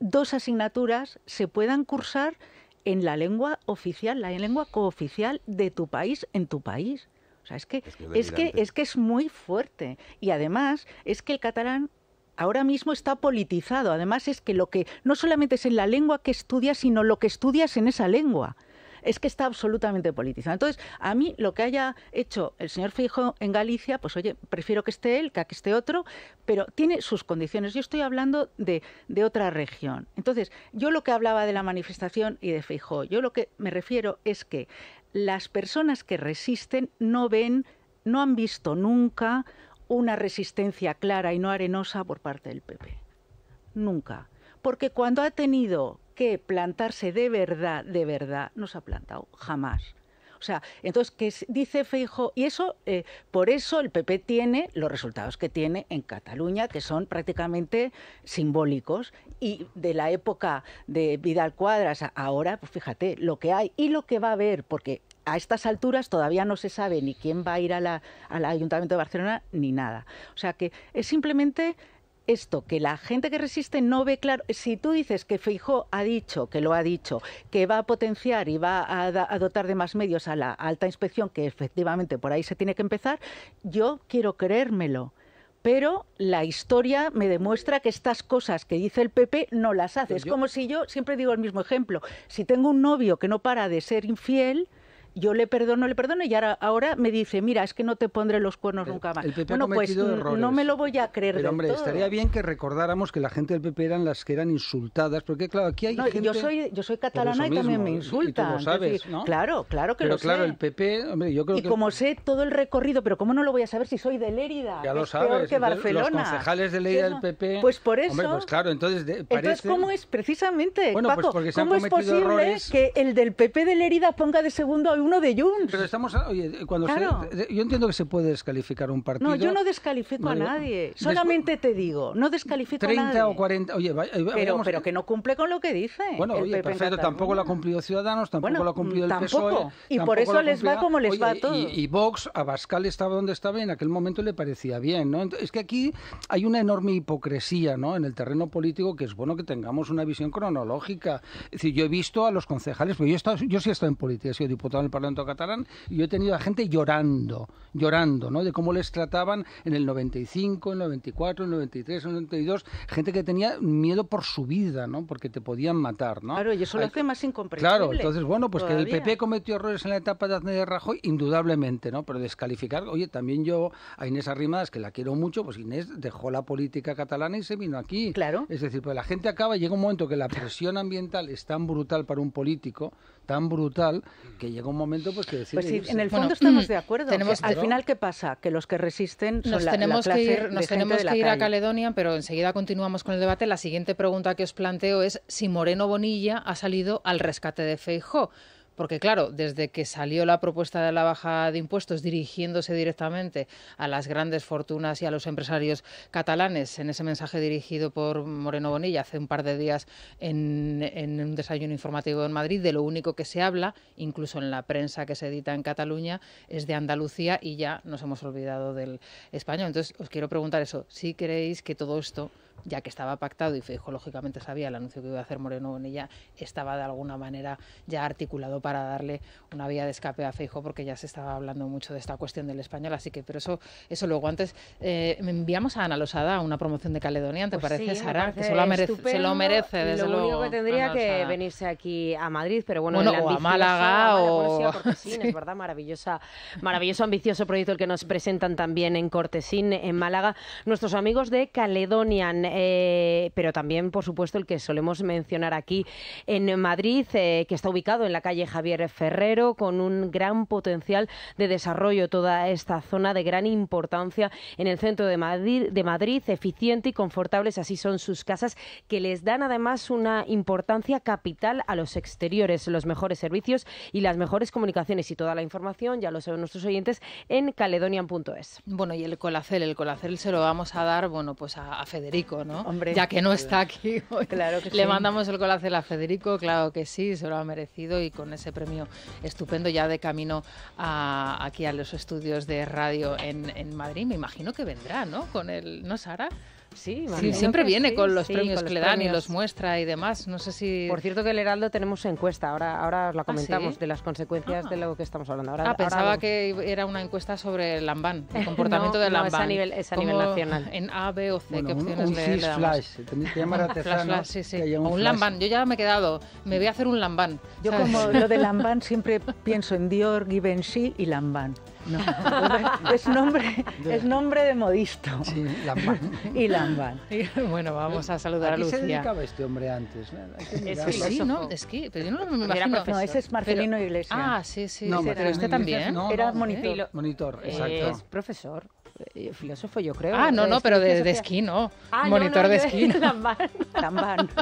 dos asignaturas se puedan cursar en la lengua oficial, la lengua cooficial de tu país, en tu país. O sea, es que es, que, es que es muy fuerte. Y además es que el catalán ahora mismo está politizado. Además es que lo que no solamente es en la lengua que estudias, sino lo que estudias en esa lengua. Es que está absolutamente politizado. Entonces, a mí lo que haya hecho el señor Fijo en Galicia, pues oye, prefiero que esté él que a que esté otro, pero tiene sus condiciones. Yo estoy hablando de, de otra región. Entonces, yo lo que hablaba de la manifestación y de Fijo, yo lo que me refiero es que las personas que resisten no ven, no han visto nunca una resistencia clara y no arenosa por parte del PP. Nunca. Porque cuando ha tenido que plantarse de verdad, de verdad, no se ha plantado jamás. O sea, entonces, que dice Feijo? Y eso, eh, por eso el PP tiene los resultados que tiene en Cataluña, que son prácticamente simbólicos. Y de la época de Vidal Cuadras a ahora, pues fíjate, lo que hay y lo que va a haber, porque a estas alturas todavía no se sabe ni quién va a ir al Ayuntamiento de Barcelona ni nada. O sea que es simplemente esto, que la gente que resiste no ve claro. Si tú dices que Feijó ha dicho, que lo ha dicho, que va a potenciar y va a, dotar de más medios a la alta inspección, que efectivamente por ahí se tiene que empezar, yo quiero creérmelo. Pero la historia me demuestra que estas cosas que dice el PP no las hace. es como si yo, siempre digo el mismo ejemplo, si tengo un novio que no para de ser infiel, yo le perdono, le perdono y ahora, ahora me dice, mira, es que no te pondré los cuernos nunca más. bueno, pues no me lo voy a creer. Pero hombre, estaría bien que recordáramos que la gente del PP eran las que eran insultadas, porque claro, aquí hay Yo soy, yo soy catalana y también me insultan. tú sabes, Claro, claro que lo claro, Pero claro, el PP, hombre, yo creo que... Y como sé todo el recorrido, pero ¿cómo no lo voy a saber si soy de Lérida? Ya lo Peor que Barcelona. Los concejales de Lérida del PP... Pues por eso... Hombre, pues claro, entonces Entonces, ¿cómo es? Precisamente, pues ¿cómo es posible que el del PP de Lérida ponga de segundo a un de Junts. Pero estamos, oye, eh, cuando yo entiendo que se puede descalificar un partido. No, yo no descalifico a nadie. Solamente te digo, no descalifico a nadie. 30 o 40, oye, eh, pero, pero que no cumple con lo que dice. Bueno, oye, perfecto, tampoco lo ha cumplido Ciudadanos, tampoco lo ha cumplido el tampoco. Y por eso les va como les va a todos. Y, y, Vox, a Bascal estaba donde estaba y en aquel momento le parecía bien, es que aquí hay una enorme hipocresía, ¿no? En el terreno político que es bueno que tengamos una visión cronológica. Es decir, yo he visto a los concejales, pero yo, he estado, yo sí he estado en política, he sido diputado en el catalán, y yo he tenido a gente llorando, llorando, ¿no? De cómo les trataban en el 95, en el 94, en el 93, en el 92, gente que tenía miedo por su vida, ¿no? Porque te podían matar, ¿no? Claro, y eso lo hace más incomprensible. Claro, entonces, bueno, pues que el PP cometió errores en la etapa de Aznar de Rajoy, indudablemente, ¿no? Pero descalificar, oye, también yo a Inés Arrimadas, que la quiero mucho, pues Inés dejó la política catalana y se vino aquí. Claro. Es decir, pues la gente acaba, llega un momento que la presión ambiental es tan brutal para un político, tan brutal que llega un momento pues que decir pues en el fondo estamos de mm, acuerdo. Tenemos, al final qué pasa que los que resisten nos tenemos que ir, nos tenemos que ir a Caledonia, pero enseguida continuamos con el debate. La siguiente pregunta que os planteo es si Moreno Bonilla ha salido al rescate de Feijóo. Porque claro, desde que salió la propuesta de la baja de impuestos dirigiéndose directamente a las grandes fortunas y a los empresarios catalanes, en ese mensaje dirigido por Moreno Bonilla hace un par de días en, un desayuno informativo en Madrid, de lo único que se habla, incluso en la prensa que se edita en Cataluña, es de Andalucía y ya nos hemos olvidado del español. Entonces, os quiero preguntar eso, si creéis que todo esto ya que estaba pactado y Feijo lógicamente sabía el anuncio que iba a hacer Moreno Bonilla, estaba de alguna manera ya articulado para darle una vía de escape a Feijo porque ya se estaba hablando mucho de esta cuestión del español, así que pero eso eso luego antes eh, me enviamos a Ana Losada a una promoción de Caledonia, ¿te pues parece Sarah que se lo, merece, se lo merece desde lo único que tendría que venirse aquí a Madrid, pero bueno, o a Málaga o es verdad, maravillosa, maravilloso ambicioso proyecto el que nos presentan también en Cortesín en Málaga nuestros amigos de Caledonia. Eh, pero también, por supuesto, el que solemos mencionar aquí en Madrid, eh, que está ubicado en la calle Javier Ferrero, con un gran potencial de desarrollo, toda esta zona de gran importancia en el centro de Madrid, de Madrid eficiente y confortables, así son sus casas, que les dan además una importancia capital a los exteriores, los mejores servicios y las mejores comunicaciones y toda la información, ya lo saben nuestros oyentes, en caledonian.es. Bueno, y el Colacel, el Colacel se lo vamos a dar, bueno, pues a Federico, ya que no está aquí hoy. Claro que le mandamos el colacel a Federico, claro que sí, se lo ha merecido y con ese premio estupendo ya de camino aquí a los estudios de radio en, Madrid. Me imagino que vendrá, ¿no? Con él, ¿no, Sara? Sí, siempre viene con los premios que le dan y los muestra y demás. No sé si. Por cierto, que el Heraldo tenemos encuesta. Ahora, ahora os la ¿Ah, comentamos de las consecuencias de lo que estamos hablando. Ahora, ah, pensaba que era una encuesta sobre el Lambán, el comportamiento de del Lambán. es a nivel, a nivel nacional. En A, B o C, ¿qué opciones le, damos? sí, un, Lambán. Yo ya me he quedado. Me voy a hacer un Lambán. Yo, como lo de Lambán, siempre pienso en Dior, Givenchy y Lambán es nombre, es nombre de modisto. Sí, Lambán. Y Lambán. Bueno, vamos a saludar a, a Lucía. se dedicaba este hombre antes? Es que sí, ¿no? Es que, yo no me imagino. No, ese es Marcelino Iglesias. Ah, sí, sí. No, pero este también. era monitor. Monitor, exacto. Es profesor. Eh, filósofo, yo creo. Ah, no, ¿eh? no, pero de, de esquí no. Ah, Monitor de esquí. Lambán.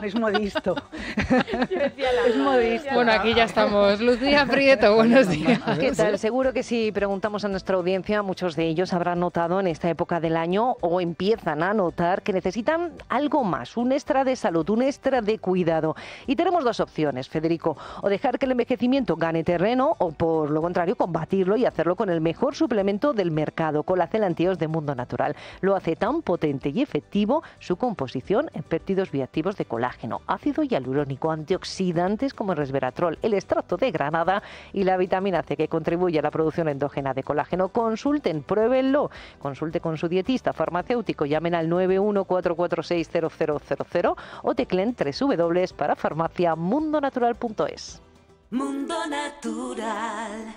es modisto. Es Bueno, aquí ya estamos. Lucía Prieto, buenos días. ¿Qué tal? Seguro que si preguntamos a nuestra audiencia, muchos de ellos habrán notado en esta época del año o empiezan a notar que necesitan algo más, un extra de salud, un extra de cuidado. Y tenemos dos opciones, Federico, o dejar que el envejecimiento gane terreno o por lo contrario combatirlo y hacerlo con el mejor suplemento del mercado, con la celantía de mundo natural. Lo hace tan potente y efectivo su composición en péptidos bioactivos de colágeno, ácido hialurónico, antioxidantes como el resveratrol, el extracto de granada y la vitamina C que contribuye a la producción endógena de colágeno. Consulten, pruébenlo, consulte con su dietista farmacéutico, llamen al 914460000 o teclen farmaciamundonatural.es. Mundo Natural.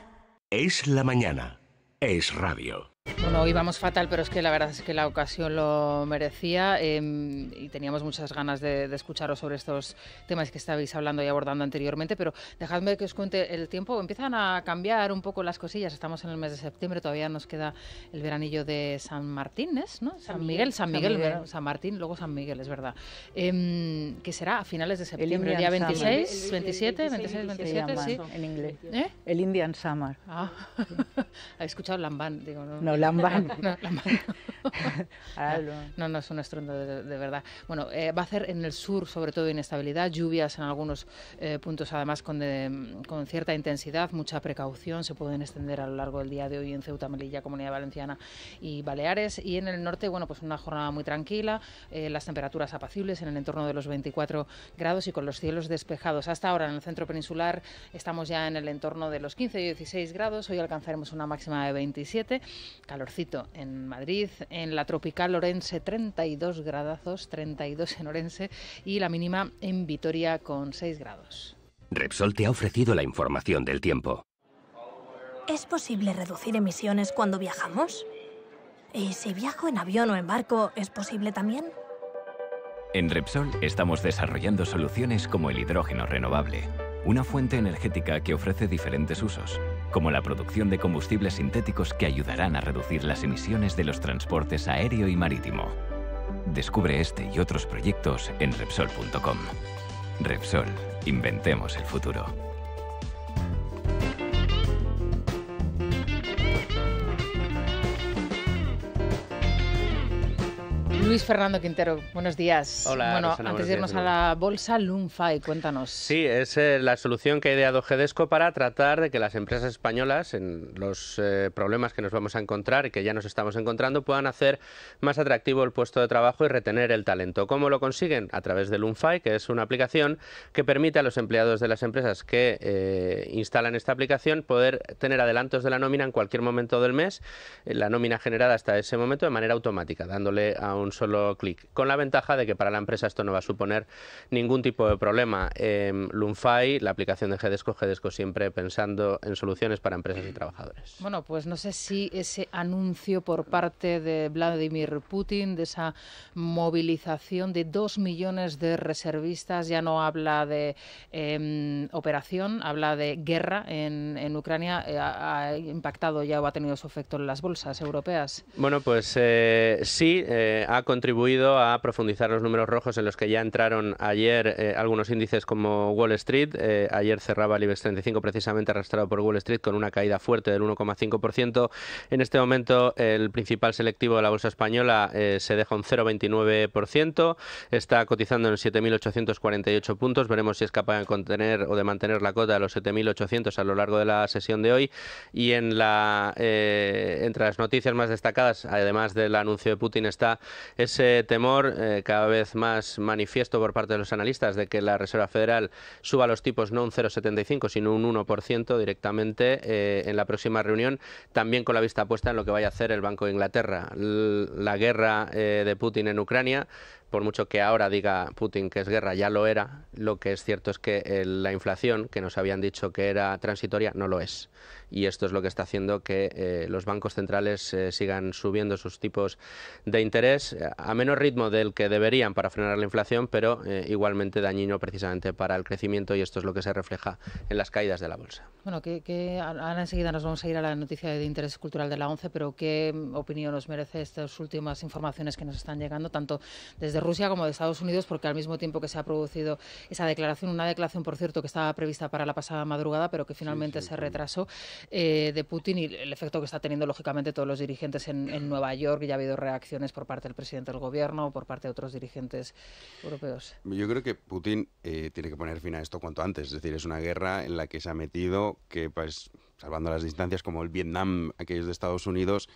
Es la mañana. Es radio. Bueno, hoy fatal, pero es que la verdad es que la ocasión lo merecía em, y teníamos muchas ganas de, escucharos sobre estos temas que estabais hablando y abordando anteriormente, pero dejadme que os cuente el tiempo. Empiezan a cambiar un poco las cosillas. Estamos en el mes de septiembre, todavía nos queda el veranillo de San Martín, ¿es? ¿no? San, Miguel, San Miguel, San, Martín, luego San Miguel, es verdad. ¿Qué em, que será a finales de septiembre, el día 26, 27, 26, 27, sí. En inglés. ¿Eh? El Indian Summer. Ah, escuchado Lamban? no No, no, no, es un estruendo de, verdad. Bueno, eh, va a hacer en el sur sobre todo inestabilidad, lluvias en algunos eh, puntos además eh, con, cierta intensidad, mucha precaución, se pueden extender a lo largo del día de hoy en Ceuta, Melilla, Comunidad Valenciana y Baleares. Y en el norte, bueno, pues una jornada muy tranquila, las temperaturas apacibles en el entorno de los 24 grados y con los cielos despejados. Hasta ahora en el centro peninsular estamos ya en el entorno de los 15 y 16 grados, hoy alcanzaremos una máxima de 27 calorcito en Madrid, en la tropical Orense 32 gradazos, 32 en Orense y la mínima en Vitoria con 6 grados. Repsol te ha ofrecido la información del tiempo. ¿Es posible reducir emisiones cuando viajamos? ¿Y si viajo en avión o en barco, es posible también? En Repsol estamos desarrollando soluciones como el hidrógeno renovable, una fuente energética que ofrece diferentes usos como la producción de combustibles sintéticos que ayudarán a reducir las emisiones de los transportes aéreo y marítimo. Descubre este y otros proyectos en Repsol.com. Repsol, inventemos el futuro. Luis Fernando Quintero, buenos días. Hola, bueno, antes de irnos a la bolsa, LUMFAI, cuéntanos. Sí, es eh, la solución que ha ideado Gedesco para tratar de que las empresas españolas, en los eh, problemas que nos vamos a encontrar y que ya nos estamos encontrando, puedan hacer más atractivo el puesto de trabajo y retener el talento. ¿Cómo lo consiguen? A través de LUMFAI, que es una aplicación que permite a los empleados de las empresas que eh, instalan esta aplicación poder tener adelantos de la nómina en cualquier momento del mes, la nómina generada hasta ese momento de manera automática, dándole a un solo clic, con la ventaja de que para la empresa esto no va a suponer ningún tipo de problema. Em, Lunfai, la aplicación de GEDESCO, GEDESCO siempre pensando en soluciones para empresas y trabajadores. Bueno, pues no sé si ese anuncio por parte de Vladimir Putin, de esa movilización de dos millones de reservistas, ya no habla de em, operación, habla de guerra en, Ucrania, eh, ha impactado ya o ha tenido su efecto en las bolsas europeas. Bueno, pues eh, sí, eh, ha contribuido a profundizar los números rojos en los que ya entraron ayer eh, algunos índices como Wall Street. Eh, ayer cerraba el IBEX 35 precisamente arrastrado por Wall Street con una caída fuerte del 1,5%. En este momento el principal selectivo de la bolsa española eh, se deja un 0,29%. Está cotizando en 7.848 puntos. Veremos si es capaz de contener o de mantener la cota de los 7.800 a lo largo de la sesión de hoy. Y en la, entre las noticias más destacadas, además del anuncio de Putin, está ese temor eh, cada vez más manifiesto por parte de los analistas de que la Reserva Federal suba los tipos no un 0,75 sino un 1% directamente eh, en la próxima reunión, también con la vista puesta en lo que vaya a hacer el Banco de Inglaterra. la guerra eh, de Putin en Ucrania por mucho que ahora diga Putin que es guerra, ya lo era, lo que es cierto es que la inflación, que nos habían dicho que era transitoria, no lo es y esto es lo que está haciendo que eh, los bancos centrales eh, sigan subiendo sus tipos de interés eh, a menor ritmo del que deberían para frenar la inflación, pero igualmente dañino precisamente para el crecimiento y esto es lo que se refleja en las caídas de la bolsa. Bueno, que, ahora enseguida nos vamos a ir a la noticia de interés cultural de la ONCE, pero ¿qué mm, opinión nos merece estas últimas informaciones que nos están llegando tanto desde Rusia como de Estados Unidos? Porque al mismo tiempo que se ha producido esa declaración, una declaración, por cierto, que estaba prevista para la pasada madrugada, pero que finalmente se retrasó, eh, de Putin y el efecto que está teniendo lógicamente todos los dirigentes en, Nueva York. Ya ha habido reacciones por parte del presidente del gobierno, por parte de otros dirigentes europeos. Yo creo que Putin eh, tiene que poner fin a esto cuanto antes. Es decir, es una guerra en la que se ha metido que, pues, salvando las distancias, como el Vietnam, aquellos de Estados Unidos,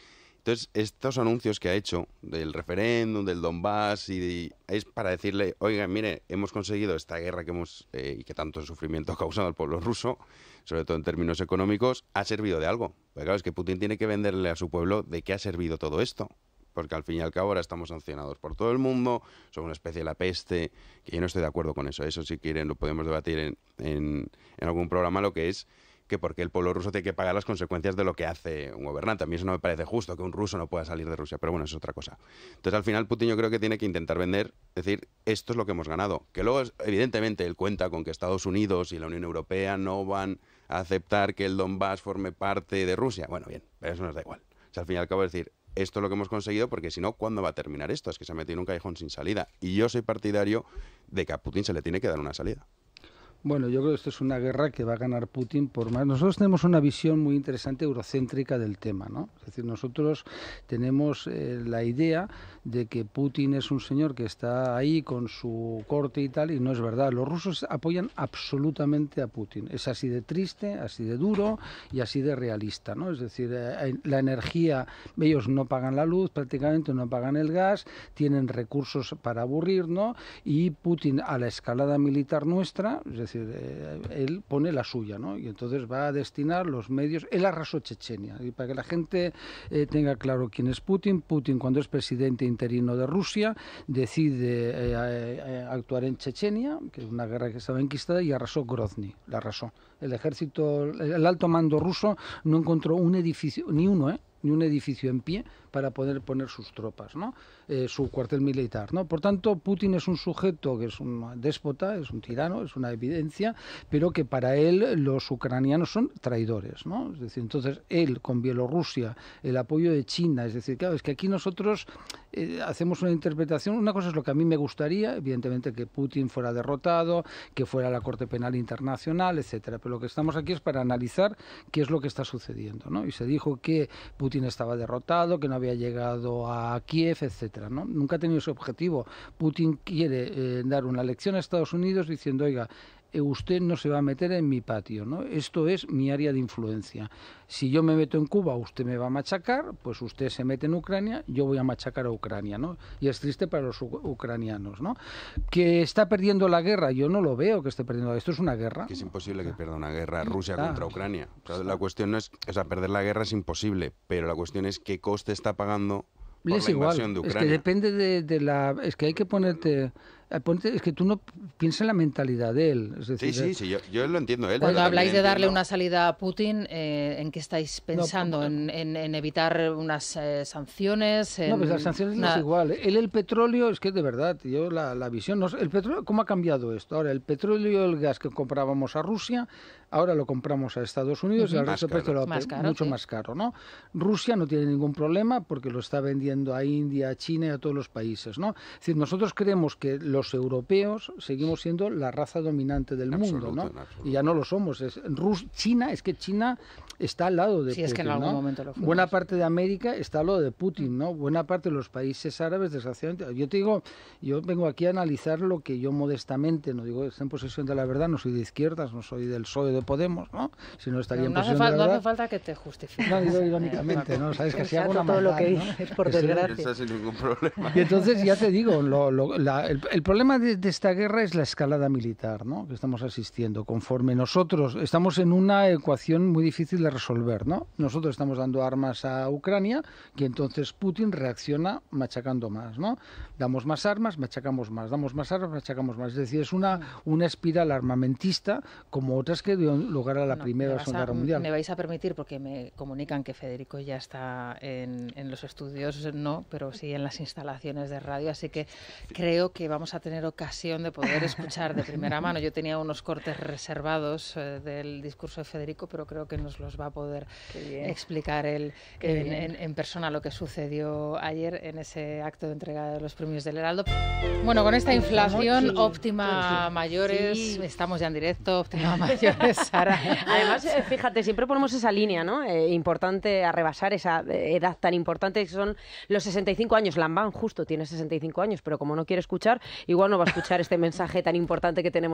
entonces, estos anuncios que ha hecho del referéndum, del Donbass, y es para decirle, oigan, mire, hemos conseguido esta guerra que hemos eh, y que tanto sufrimiento ha causado al pueblo ruso, sobre todo en términos económicos, ha servido de algo. Porque claro, es que Putin tiene que venderle a su pueblo de qué ha servido todo esto. Porque al fin y al cabo ahora estamos sancionados por todo el mundo, somos una especie de la peste, que yo no estoy de acuerdo con eso. Eso si quieren lo podemos debatir en algún programa, lo que es porque el pueblo ruso tiene que pagar las consecuencias de lo que hace un gobernante. A mí eso no me parece justo, que un ruso no pueda salir de Rusia, pero bueno, es otra cosa. Entonces al final Putin yo creo que tiene que intentar vender, decir, esto es lo que hemos ganado. Que luego, evidentemente, él cuenta con que Estados Unidos y la Unión Europea no van a aceptar que el Donbass forme parte de Rusia. Bueno, bien, pero eso nos da igual. O sea, al final y al cabo decir, esto es lo que hemos conseguido, porque si no, ¿cuándo va a terminar esto? Es que se ha metido en un callejón sin salida. Y yo soy partidario de que a Putin se le tiene que dar una salida. Bueno, yo creo que esto es una guerra que va a ganar Putin por más. Nosotros tenemos una visión muy interesante eurocéntrica del tema, ¿no? Es decir, nosotros tenemos eh, la idea de que Putin es un señor que está ahí con su corte y tal, y no es verdad. Los rusos apoyan absolutamente a Putin. Es así de triste, así de duro y así de realista, ¿no? Es decir, eh, la energía, ellos no pagan la luz, prácticamente no pagan el gas, tienen recursos para aburrir, ¿no? Y Putin a la escalada militar nuestra, es decir, eh, él pone la suya, ¿no? Y entonces va a destinar los medios, él arrasó Chechenia, y para que la gente eh, tenga claro quién es Putin, Putin cuando es presidente interino de Rusia decide eh, actuar en Chechenia, que es una guerra que estaba enquistada, y arrasó Grozny, la arrasó. El ejército, el alto mando ruso no encontró un edificio, ni uno, ¿eh? ni un edificio en pie para poder poner sus tropas, ¿no? Eh, su cuartel militar. ¿no? Por tanto, Putin es un sujeto que es un déspota, es un tirano, es una evidencia, pero que para él los ucranianos son traidores. ¿no? Es decir, entonces él con Bielorrusia, el apoyo de China, es decir, claro, es que aquí nosotros eh, hacemos una interpretación, una cosa es lo que a mí me gustaría, evidentemente que Putin fuera derrotado, que fuera la Corte Penal Internacional, etcétera, pero lo que estamos aquí es para analizar qué es lo que está sucediendo. ¿no? Y se dijo que Putin estaba derrotado, que no había había llegado a Kiev, etcétera. ¿no? Nunca ha tenido ese objetivo. Putin quiere eh, dar una lección a Estados Unidos diciendo, oiga, eh, usted no se va a meter en mi patio, ¿no? Esto es mi área de influencia. Si yo me meto en Cuba, usted me va a machacar, pues usted se mete en Ucrania, yo voy a machacar a Ucrania, ¿no? Y es triste para los ucranianos, ¿no? Que está perdiendo la guerra, yo no lo veo que esté perdiendo, esto es una guerra. es imposible que ah. pierda una guerra Rusia contra Ucrania. la cuestión no es, o sea, perder la guerra es imposible, pero la cuestión es qué coste está pagando la invasión de Ucrania. Es que depende de, de la, es que hay que ponerte es que tú no piensas en la mentalidad de él. sí, sí, yo, lo entiendo. Él, Cuando habláis de darle una salida a Putin, eh, ¿en qué estáis pues, pensando? Ah, ¿En, evitar unas eh, sanciones? No, pues las sanciones no es igual. el petróleo, es que de verdad, yo la, visión... el petróleo, ¿Cómo ha cambiado esto? Ahora, el petróleo y el gas que comprábamos a Rusia Ahora lo compramos a Estados Unidos y al resto del lo mucho más caro, ¿no? Rusia no tiene ningún problema porque lo está vendiendo a India, a China y a todos los países, ¿no? Es decir, nosotros creemos que los europeos seguimos siendo la raza dominante del mundo, ¿no? Y ya no lo somos. Rus China, es que China está al lado de sí, es que en algún momento lo Buena parte de América está al lado de Putin, ¿no? Buena parte de los países árabes, desgraciadamente. Yo te digo, yo vengo aquí a analizar lo que yo modestamente, no digo, está en posesión de la verdad, no soy de izquierdas, no soy del PSOE de Podemos, ¿no? Si no estaría en hace, no hace falta que te justifiques. No, digo irónicamente, ¿no? Sabes que si hago una lo que es por desgracia. Y entonces, ya te digo, el, problema de, esta guerra es la escalada militar, ¿no? Que estamos asistiendo. Conforme nosotros estamos en una ecuación muy difícil de resolver, ¿no? Nosotros estamos dando armas a Ucrania y entonces Putin reacciona machacando más, ¿no? Damos más armas, machacamos más, damos más armas, machacamos más. Es decir, es una, una espiral armamentista como otras que lugar a la Primera Segunda Mundial. Me vais a permitir, porque me comunican que Federico ya está en, los estudios, no, pero sí en las instalaciones de radio, así que creo que vamos a tener ocasión de poder escuchar de primera mano. Yo tenía unos cortes reservados eh, del discurso de Federico, pero creo que nos los va a poder explicar él en, en persona lo que sucedió ayer en ese acto de entrega de los premios del Heraldo. Bueno, con esta inflación, óptima mayores, estamos ya en directo, óptima mayores. Además, eh, fíjate, siempre ponemos esa línea, ¿no? Eh, importante arrebasar rebasar esa eh, edad tan importante que son los 65 años. Lambán justo tiene 65 años, pero como no quiere escuchar, igual no va a escuchar este mensaje tan importante que tenemos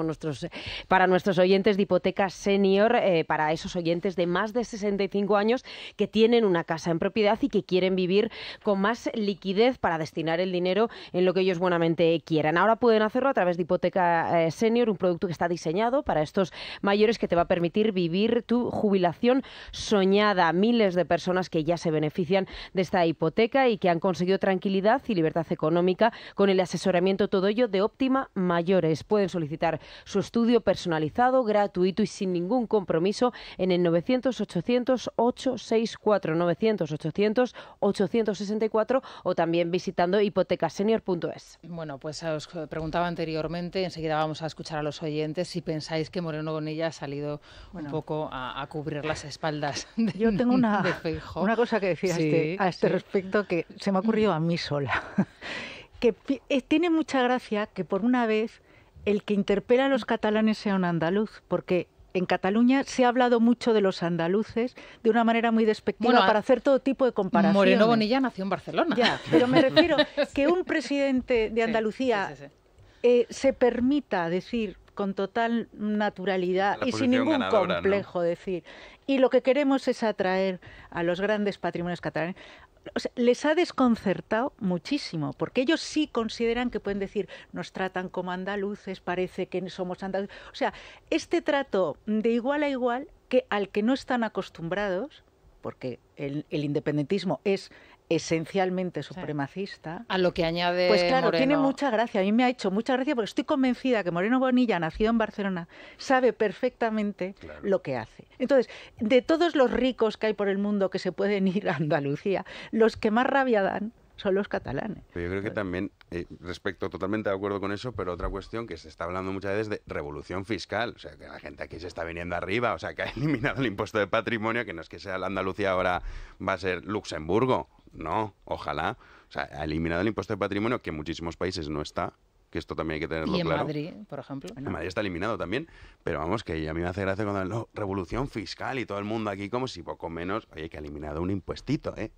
para nuestros oyentes de hipoteca senior, para esos oyentes de más de 65 años que tienen una casa en propiedad y que quieren vivir con más liquidez para destinar el dinero en lo que ellos buenamente quieran. Ahora pueden hacerlo a través de hipoteca senior, un producto que está diseñado para estos mayores que te va a permitir vivir tu jubilación soñada. Miles de personas que ya se benefician de esta hipoteca y que han conseguido tranquilidad y libertad económica con el asesoramiento todo ello de Óptima Mayores. Pueden solicitar su estudio personalizado, gratuito y sin ningún compromiso en el 900 800 864 900 800 864 o también visitando hipotecasenior.es. Bueno, pues os preguntaba anteriormente, enseguida vamos a escuchar a los oyentes si pensáis que Moreno Bonilla ha salido un poco a, cubrir las espaldas de, Yo tengo una, una cosa que decir a este, este respecto que se me ha ocurrido a mí sola. que eh, tiene mucha gracia que por una vez el que interpela a los catalanes sea un andaluz, porque en Cataluña se ha hablado mucho de los andaluces de una manera muy despectiva bueno, para hacer todo tipo de comparaciones. Moreno Bonilla nació en Barcelona. pero me refiero que un presidente de Andalucía eh, se permita decir con total naturalidad y sin ningún complejo decir. Y lo que queremos es atraer a los grandes patrimonios catalanes. les ha desconcertado muchísimo, porque ellos sí consideran que pueden decir, nos tratan como andaluces, parece que somos andaluces. O sea, este trato de igual a igual que al que no están acostumbrados, porque el independentismo es esencialmente supremacista. A lo que añade. Pues claro, tiene mucha gracia. A mí me ha hecho mucha gracia porque estoy convencida que Moreno Bonilla, nacido en Barcelona, sabe perfectamente lo que hace. Entonces, de todos los ricos que hay por el mundo que se pueden ir a Andalucía, los que más rabia dan son los catalanes. yo creo que también, eh, respecto totalmente de acuerdo con eso, pero otra cuestión que se está hablando muchas veces de revolución fiscal, o sea, que la gente aquí se está viniendo arriba, o sea, que ha eliminado el impuesto de patrimonio, que no es que sea la Andalucía ahora va a ser Luxemburgo. No, ojalá. O sea, ha eliminado el impuesto de patrimonio, que en muchísimos países no está, que esto también hay que tenerlo ¿Y en Madrid, por ejemplo. En Madrid está eliminado también, pero vamos, que a mí me hace gracia cuando la revolución fiscal y todo el mundo aquí como si poco menos, oye, que ha eliminado un impuestito, ¿eh?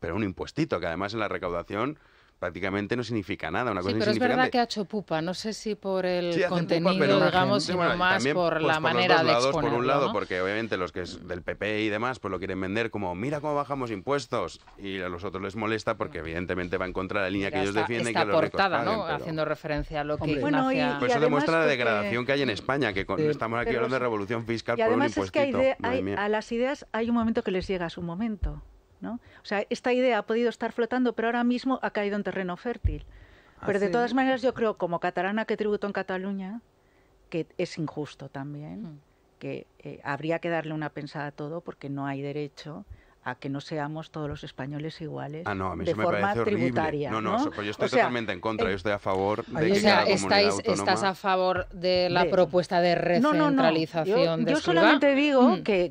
Pero un impuestito, que además en la recaudación prácticamente no significa nada. Una cosa pero es verdad que ha hecho pupa, no sé si por el contenido, digamos, más por pues, la manera de exponerlo, Por un lado, porque obviamente los que es del PP y demás, pues lo quieren vender como, mira cómo bajamos impuestos, y a los otros les molesta porque mm. evidentemente va en contra de la línea que ellos defienden. que portada, ¿no? Haciendo referencia a lo que bueno, pues eso demuestra la degradación que hay en mm. España, que estamos aquí hablando de revolución fiscal por un impuesto además es que a las ideas hay un momento que les llega a su momento. O sea, esta idea ha podido estar flotando, pero ahora mismo ha caído en terreno fértil. Ah, pero de todas maneras yo creo, como catalana que tributo en Cataluña, que es injusto también, mm. que eh, habría que darle una pensada a todo porque no hay derecho a que no seamos todos los españoles iguales ah, de forma tributaria. No, no, pues yo estoy totalmente en contra, eh, yo estoy a favor de que estáis, ¿Estás a favor de la propuesta de recentralización de no, Yo, solamente digo mm. que,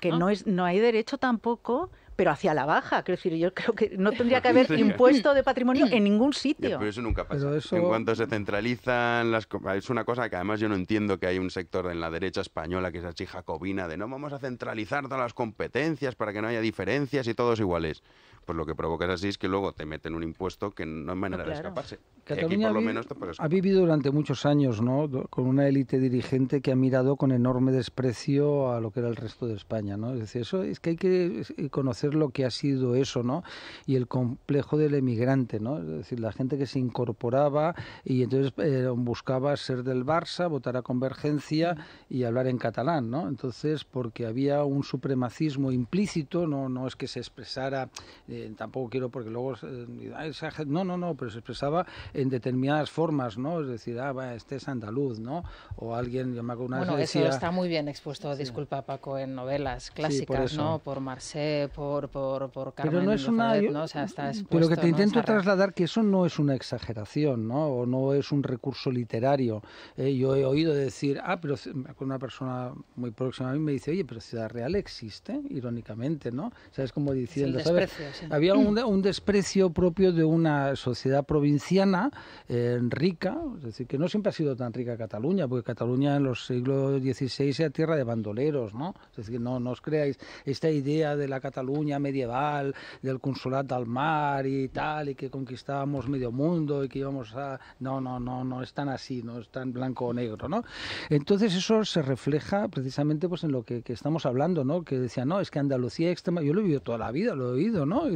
que, no, es, no hay derecho tampoco pero hacia la baja. Quiero decir, yo creo que no tendría que haber impuesto de patrimonio en ningún sitio. pero eso nunca pasa. En cuanto se centralizan las es una cosa que además yo no entiendo que hay un sector en la derecha española que es así jacobina de no vamos a centralizar todas las competencias para que no haya diferencias y todos iguales pues lo que provocas así es que luego te meten un impuesto que no hay manera de escaparse. Cataluña ha vivido durante muchos años ¿no? con una élite dirigente que ha mirado con enorme desprecio a lo que era el resto de España. ¿no? Es decir, eso es que hay que eh, conocer lo que ha sido eso ¿no? y el complejo del emigrante. ¿no? Es decir, la gente que se incorporaba y entonces eh, buscaba ser del Barça, votar a Convergencia y hablar en catalán. ¿no? Entonces, porque había un supremacismo implícito, no, no es que se expresara. Eh, tampoco quiero porque luego eh, no, no, no, pero se expresaba en determinadas formas, ¿no? Es decir, ah, este es andaluz, ¿no? O alguien, yo me acuerdo una Bueno, eso está muy bien expuesto, disculpa Paco, en novelas clásicas, ¿no? Por Marcé, por, por, Carmen pero no es una, que te intento trasladar que eso no es una exageración, ¿no? O no es un recurso literario. Eh, yo he oído decir, ah, pero con una persona muy próxima a mí me dice, oye, pero Ciudad Real existe, irónicamente, ¿no? ¿Sabes sea, como diciendo, es había mm. un, desprecio propio de una sociedad provinciana eh, rica, es decir, que no siempre ha sido tan rica Cataluña, porque Cataluña en los siglos XVI era tierra de bandoleros, ¿no? Es decir, no, no os creáis esta idea de la Cataluña medieval, del consulado al mar y tal, y que conquistábamos medio mundo y que íbamos a... No, no, no, no es tan así, no es tan blanco o negro, ¿no? Entonces eso se refleja precisamente pues en lo que, estamos hablando, ¿no? Que decía no, es que Andalucía extrema... Yo lo he vivido toda la vida, lo he oído, ¿no?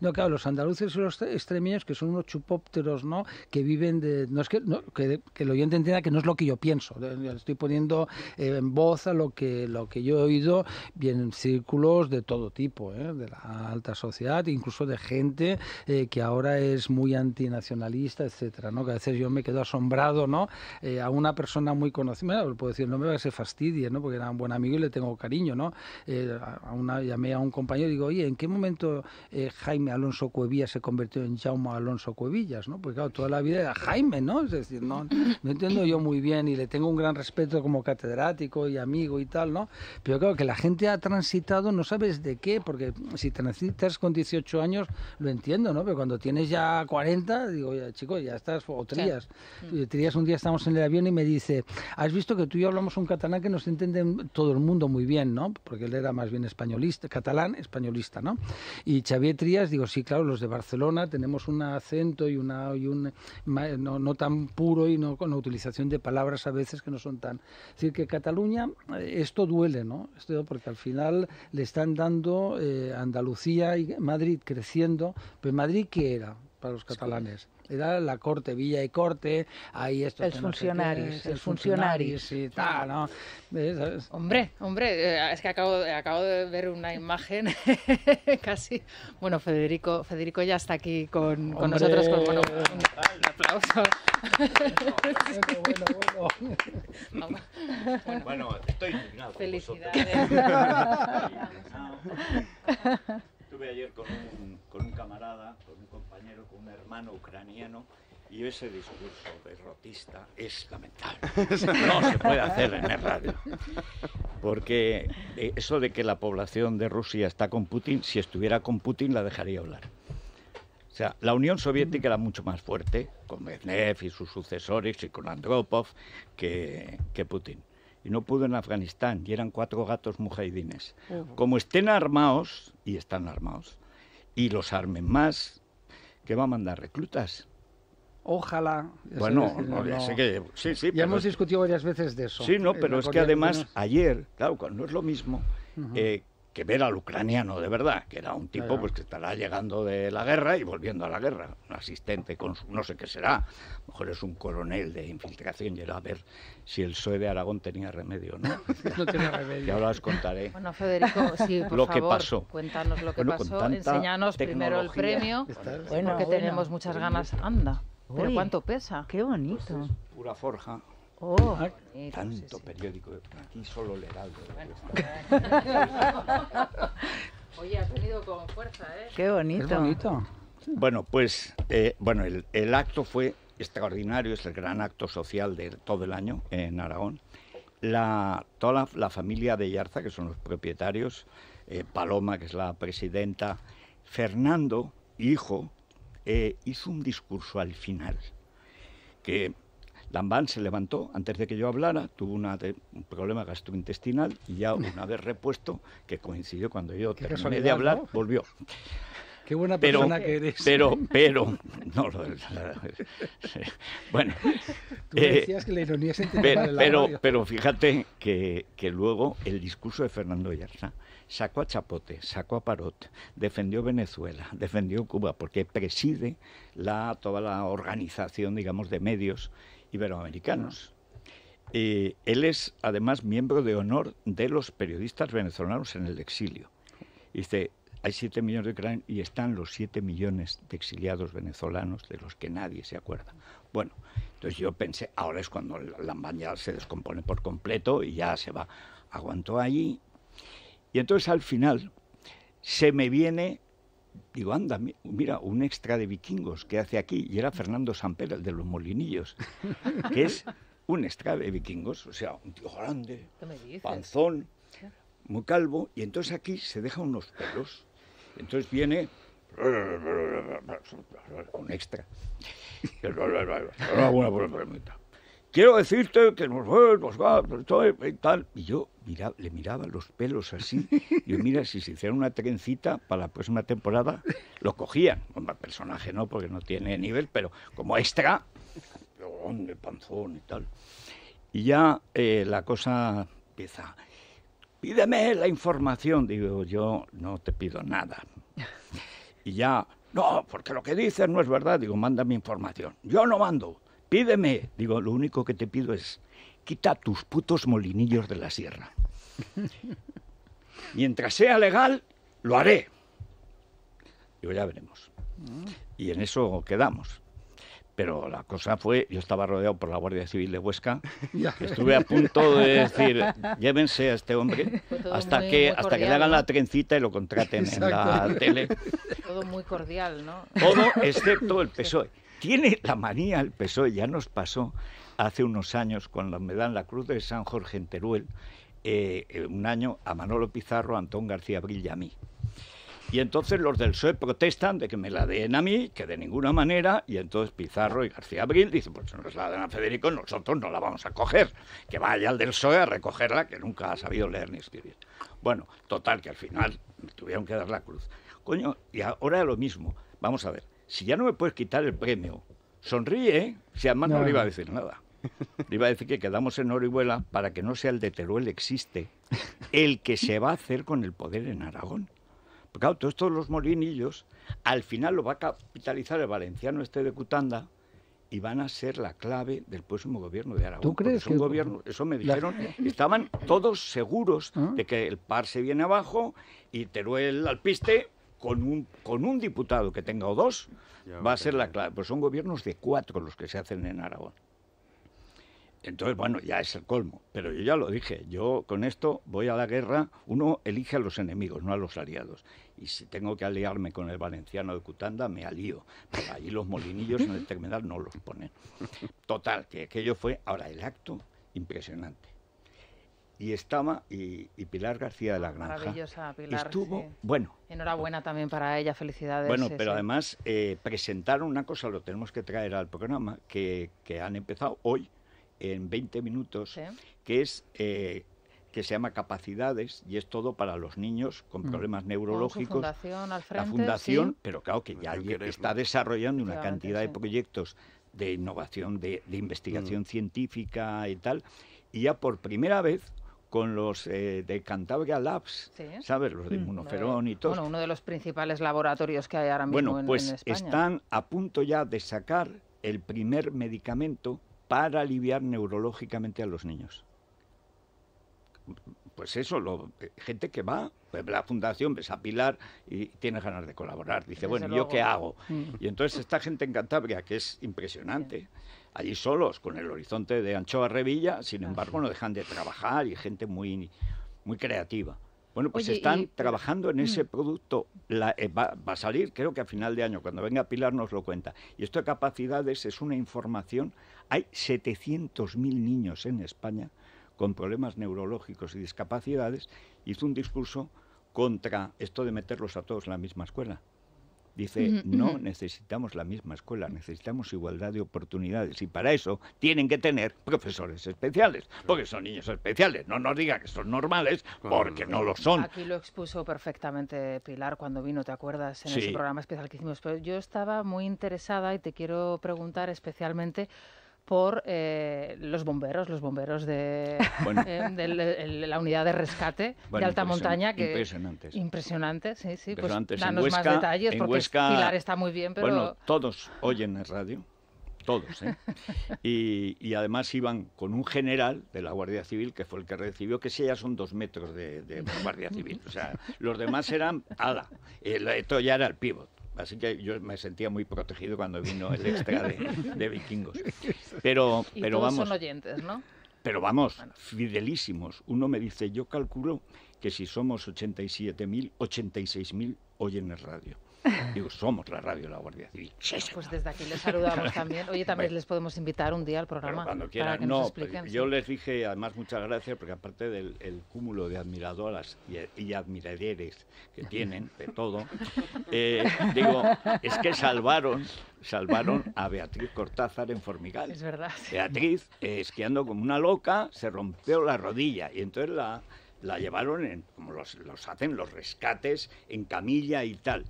No, claro, los andaluces y los extremeños que son unos chupópteros, ¿no? Que viven de... No es que, lo que, que, entienda que no es lo que yo pienso. Estoy poniendo eh, en voz a lo que, lo que yo he oído bien en círculos de todo tipo, ¿eh? de la alta sociedad, incluso de gente eh, que ahora es muy antinacionalista, etcétera, ¿no? Que a veces yo me quedo asombrado, ¿no? a una persona muy conocida, bueno, puedo decir no me va a se fastidie, ¿no? Porque era un buen amigo y le tengo cariño, ¿no? a una, llamé a un compañero y digo, oye, ¿en qué momento eh, Jaime Alonso Cuevillas se convirtió en Jaume Alonso Cuevillas, ¿no? Porque claro, toda la vida era Jaime, ¿no? Es decir, no, no entiendo yo muy bien y le tengo un gran respeto como catedrático y amigo y tal, ¿no? Pero claro, que la gente ha transitado, no sabes de qué, porque si transitas con 18 años, lo entiendo, ¿no? Pero cuando tienes ya 40, digo, ya, chico, ya estás, o trías. Mm. Trías un día estamos en el avión y me dice, has visto que tú y yo hablamos un catalán que nos entiende todo el mundo muy bien, ¿no? Porque él era más bien españolista, catalán, españolista, ¿no? Y Xavier digo, sí, claro, los de Barcelona tenemos un acento y, una, y un no, tan puro y no con la utilización de palabras a veces que no son tan... Es decir, que Cataluña, eh, esto duele, ¿no? Esto porque al final le están dando eh, Andalucía y Madrid creciendo, pero Madrid, ¿qué era? para los catalanes la corte, villa y corte, ahí estos el funcionaris. el funcionaris. y tal, Hombre, hombre, eh, es que acabo, acabo de ver una imagen casi. Bueno, Federico, Federico ya está aquí con, nosotros, con bueno, un aplauso. estoy Felicidades. estuve ayer con un, camarada, con un compañero, con un hermano ucraniano, y ese discurso derrotista es lamentable. No se puede hacer en el radio. Porque eh, eso de que la población de Rusia está con Putin, si estuviera con Putin la dejaría hablar. O sea, la Unión Soviética era mucho más fuerte, con Medvedev y sus sucesores y con Andropov, que Putin no pudo en Afganistán, y eran cuatro gatos mujahidines. Como estén armados, y están armados, y los armen más, ¿qué va a mandar? ¿Reclutas? Ojalá. Bueno, ya sé que, sí, sí, ya hemos discutido varias veces de eso. Sí, no, pero es que además, ayer, claro, no es lo mismo, que ver al ucraniano de verdad, que era un tipo pues que estará llegando de la guerra y volviendo a la guerra, un asistente con su, no sé qué será, mejor es un coronel de infiltración y era a ver si el PSOE de Aragón tenía remedio, ¿no? no tenía ahora os contaré. lo que pasó. cuéntanos lo que pasó, enséñanos primero el premio, bueno, que tenemos muchas ganas, anda, pero ¿cuánto pesa? Qué bonito. Pues pura forja. Oh, ah, tanto periódico. Aquí solo el Oye, has venido con fuerza, ¿eh? Qué bonito. Bueno, pues eh, bueno, el, acto fue extraordinario, es el gran acto social de todo el año en Aragón. La, toda la, familia de Yarza, que son los propietarios, eh, Paloma, que es la presidenta, Fernando, hijo, eh, hizo un discurso al final que Lambán se levantó antes de que yo hablara, tuvo un problema gastrointestinal y ya una vez repuesto, que coincidió cuando yo terminé de hablar, volvió. Qué buena persona que eres. Pero, pero, no, lo, eh, bueno. Tú eh, decías que la ironía se pero, pero, pero fíjate que, luego el discurso de Fernando Yarza sacó a Chapote, sacó a Parot, defendió Venezuela, defendió Cuba, porque preside la, toda la organización, digamos, de medios iberoamericanos. Eh, él es además miembro de honor de los periodistas venezolanos en el exilio. Dice, hay siete millones de y están los siete millones de exiliados venezolanos de los que nadie se acuerda. Bueno, entonces yo pensé, ahora es cuando la mañana se descompone por completo y ya se va. Aguantó allí. Y entonces al final se me viene digo, anda, mira, un extra de vikingos que hace aquí, y era Fernando Samper, el de los molinillos, que es un extra de vikingos, o sea, un tío grande, panzón, muy calvo, y entonces aquí se deja unos pelos, entonces viene un extra. quiero decirte que nos y tal. Y yo miraba, le miraba los pelos así. Y mira, si se hiciera una trencita para la próxima temporada, lo cogían. Bueno, personaje no, porque no tiene nivel, pero como extra, panzón y tal. Y ya eh, la cosa empieza. Pídeme la información. Digo, yo no te pido nada. Y ya, no, porque lo que dices no es verdad. Digo, manda mi información. Yo no mando pídeme. Digo, lo único que te pido es, quita tus putos molinillos de la sierra. Mientras sea legal, lo haré. Digo, ya veremos. Y en eso quedamos. Pero la cosa fue, yo estaba rodeado por la Guardia Civil de Huesca, estuve a punto de decir, llévense a este hombre hasta que hasta que le hagan la trencita y lo contraten en la tele. Todo muy cordial, ¿no? Todo excepto el PSOE tiene la manía el PSOE, ya nos pasó hace unos años cuando me dan la Cruz de San Jorge en Teruel, eh, eh, un año a Manolo Pizarro, a Antón García Abril y a mí. Y entonces los del PSOE protestan de que me la den a mí, que de ninguna manera, y entonces Pizarro y García Abril dicen, pues si nos la dan a Federico, nosotros no la vamos a coger, que vaya al del PSOE a recogerla, que nunca ha sabido leer ni escribir. Bueno, total, que al final me tuvieron que dar la cruz. Coño, y ahora lo mismo, vamos a ver, si ya no me puedes quitar el premio, sonríe, ¿eh? si además no, le iba a decir nada. Le iba a decir que quedamos en Orihuela para que no sea el de Teruel existe, el que se va a hacer con el poder en Aragón. Porque claro, todos estos los molinillos, al final lo va a capitalizar el valenciano este de Cutanda y van a ser la clave del próximo gobierno de Aragón. ¿Tú crees eso me dijeron, estaban todos seguros ¿Ah? de que el par se viene abajo y Teruel al piste con un, con un diputado que tenga o dos, va a ser la clave. Pues son gobiernos de cuatro los que se hacen en Aragón. Entonces, bueno, ya es el colmo. Pero yo ya lo dije, yo con esto voy a la guerra, uno elige a los enemigos, no a los aliados. Y si tengo que aliarme con el valenciano de Cutanda, me alío. Pero ahí los molinillos en el terminal no los ponen. Total, que aquello fue, ahora el acto, impresionante y estaba y, Pilar García de la Granja. Maravillosa Pilar. Estuvo, bueno. Enhorabuena también para ella, felicidades. Bueno, pero además eh, presentaron una cosa, lo tenemos que traer al programa, que, han empezado hoy, en 20 minutos, que es... Eh, que se llama Capacidades y es todo para los niños con mm. problemas neurológicos. la fundación al la fundación, pero claro que ya está desarrollando una cantidad de proyectos de innovación, de, investigación mm. científica y tal. Y ya por primera vez con los eh, de Cantabria Labs, ¿sabes? Los de inmunoferón mm, y todo. Bueno, uno de los principales laboratorios que hay ahora mismo en, pues están a punto ya de sacar el primer medicamento para aliviar neurológicamente a los niños. Pues eso, lo, gente que va, pues la fundación ves a Pilar y tiene ganas de colaborar. Dice, bueno, ¿yo qué hago? Mm. Y entonces esta gente en Cantabria, que es impresionante, allí solos, con el horizonte de Anchoa Revilla, sin embargo no dejan de trabajar y gente muy, muy creativa. Bueno, pues están trabajando en mm. ese producto. Eh, va, va, a salir, creo que a final de año, cuando venga Pilar nos lo cuenta. Y esto de capacidades es una información. Hay 700.000 niños en España con problemas neurológicos y discapacidades. Hizo un discurso contra esto de meterlos a todos en la misma escuela. Dice, no necesitamos la misma escuela, necesitamos igualdad de oportunidades. Y para eso tienen que tener profesores especiales, porque son niños especiales. No nos diga que son normales, porque no lo son. Aquí lo expuso perfectamente Pilar cuando vino, ¿te acuerdas? En ese programa especial que hicimos. Pero yo estaba muy interesada y te quiero preguntar especialmente por eh, los bomberos, los bomberos de, eh, la unidad de rescate de alta montaña. Que, impresionantes. sí, sí. Pero pues más detalles, porque Pilar está muy bien, pero... Bueno, todos oyen en radio, todos, ¿eh? y, además iban con un general de la Guardia Civil, que fue el que recibió, que si ya son dos metros de, Guardia Civil. O sea, los demás eran ala, esto ya era el pívot. Así que yo me sentía muy protegido cuando vino el extra de, vikingos. Pero, vamos. Son oyentes, ¿no? Pero vamos, fidelísimos. Uno me dice, yo calculo que si somos 87.000, 86.000 oyen el radio. Digo, somos la radio de la Guardia Civil. Pues desde aquí les saludamos también. Oye, también les podemos invitar un día al programa. Cuando quieran, no. Pues, yo les dije, además, muchas gracias, porque aparte del cúmulo de admiradoras y, admiraderes que tienen, de todo, eh, digo, es que salvaron salvaron a Beatriz Cortázar en Formigal. Es verdad. Beatriz, eh, esquiando como una loca, se rompió la rodilla y entonces la, llevaron, como los hacen los rescates, en camilla y tal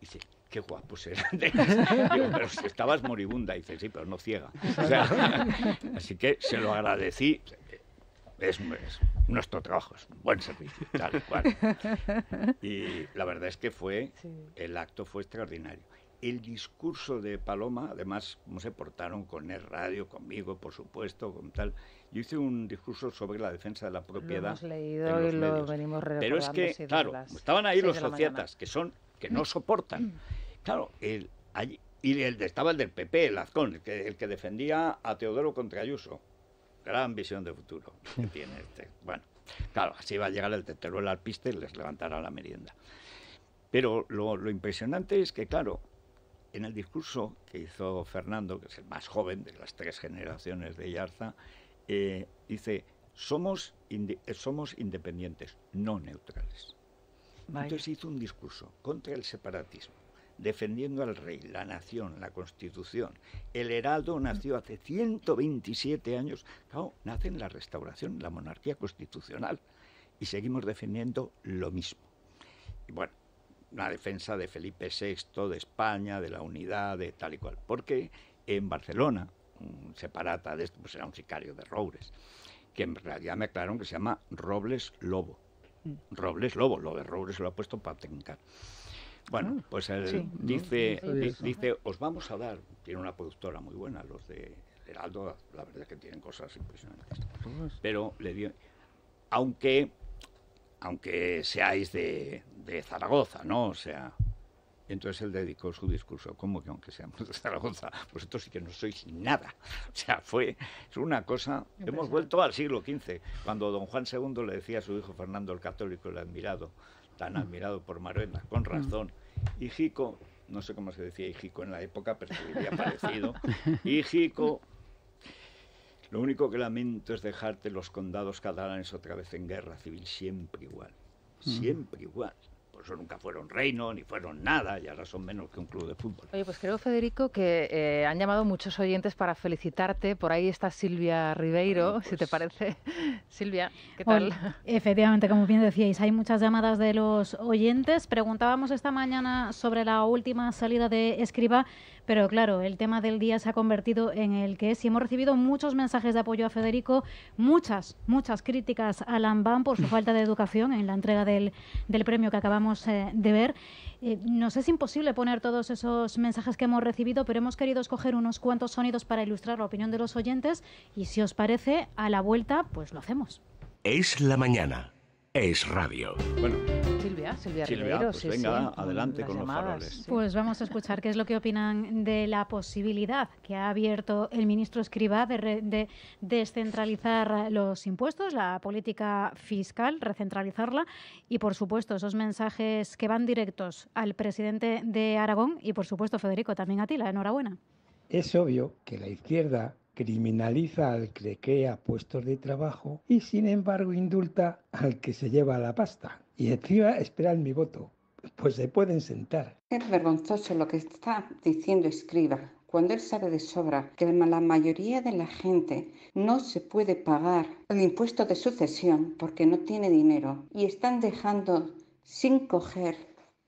dice, qué guapos eran. pero si estabas moribunda. Y dice, sí, pero no ciega. así que se lo agradecí. Es, nuestro trabajo, es un buen servicio, tal cual. Y la verdad es que fue, el acto fue extraordinario. El discurso de Paloma, además, cómo se portaron con el radio, conmigo, por supuesto, con tal. Yo hice un discurso sobre la defensa de la propiedad. Lo hemos leído y lo venimos recordando. Pero es que, claro, estaban ahí los sociatas, que son que no soportan. Mm. Claro, y estaba el del PP, el Azcón, el que, defendía a Teodoro contra Ayuso. Gran visión de futuro que tiene este. Bueno, claro, así va a llegar el teteruelo al piste y les levantará la merienda. Pero lo, impresionante es que, claro, en el discurso que hizo Fernando, que es el más joven de las tres generaciones de Yarza, eh, dice, somos, somos independientes, no neutrales. Entonces hizo un discurso contra el separatismo, defendiendo al rey, la nación, la constitución. El Heraldo nació hace 127 años, nace en la restauración, la monarquía constitucional, y seguimos defendiendo lo mismo. Y bueno, la defensa de Felipe VI, de España, de la unidad, de tal y cual, porque en Barcelona, un separata de esto, pues era un sicario de Robles, que en realidad me aclararon que se llama Robles Lobo Robles Lobo, lo de Robles lo ha puesto para técnica Bueno, ah, pues él dice, dice, os vamos a dar, tiene una productora muy buena, los de Heraldo, la verdad que tienen cosas impresionantes. Pues. Pero le dio, aunque, aunque seáis de, de Zaragoza, ¿no? O sea, entonces él dedicó su discurso, como que aunque seamos de Zaragoza? Pues esto sí que no sois nada. O sea, fue una cosa... Hemos vuelto al siglo XV, cuando don Juan II le decía a su hijo Fernando el Católico, el admirado, tan mm. admirado por Marena, con mm. razón, Hijico, no sé cómo se decía Hijico en la época, pero se parecido, Hijico, lo único que lamento es dejarte los condados catalanes otra vez en guerra civil, siempre igual, mm. siempre igual eso nunca fueron reino, ni fueron nada, y ahora son menos que un club de fútbol. Oye, pues creo, Federico, que eh, han llamado muchos oyentes para felicitarte. Por ahí está Silvia Ribeiro, si te pues parece. Silvia, ¿qué tal? Efectivamente, como bien decíais, hay muchas llamadas de los oyentes. Preguntábamos esta mañana sobre la última salida de Escriba pero claro, el tema del día se ha convertido en el que es y hemos recibido muchos mensajes de apoyo a Federico, muchas, muchas críticas a Lambán por su mm. falta de educación en la entrega del, premio que acabamos eh, de ver. Eh, nos es imposible poner todos esos mensajes que hemos recibido, pero hemos querido escoger unos cuantos sonidos para ilustrar la opinión de los oyentes y si os parece, a la vuelta, pues lo hacemos. Es la mañana. Es radio. Bueno. Silvia, pues venga, adelante con, los faroles. Pues vamos a escuchar qué es lo que opinan de la posibilidad que ha abierto el ministro Escribá de, de descentralizar los impuestos, la política fiscal, recentralizarla y, por supuesto, esos mensajes que van directos al presidente de Aragón y, por supuesto, Federico, también a ti, la enhorabuena. Es obvio que la izquierda criminaliza al que crea puestos de trabajo y sin embargo indulta al que se lleva la pasta y escriba, esperan mi voto. Pues se pueden sentar. Es vergonzoso lo que está diciendo escriba, cuando él sabe de sobra que la mayoría de la gente no se puede pagar el impuesto de sucesión porque no tiene dinero y están dejando sin coger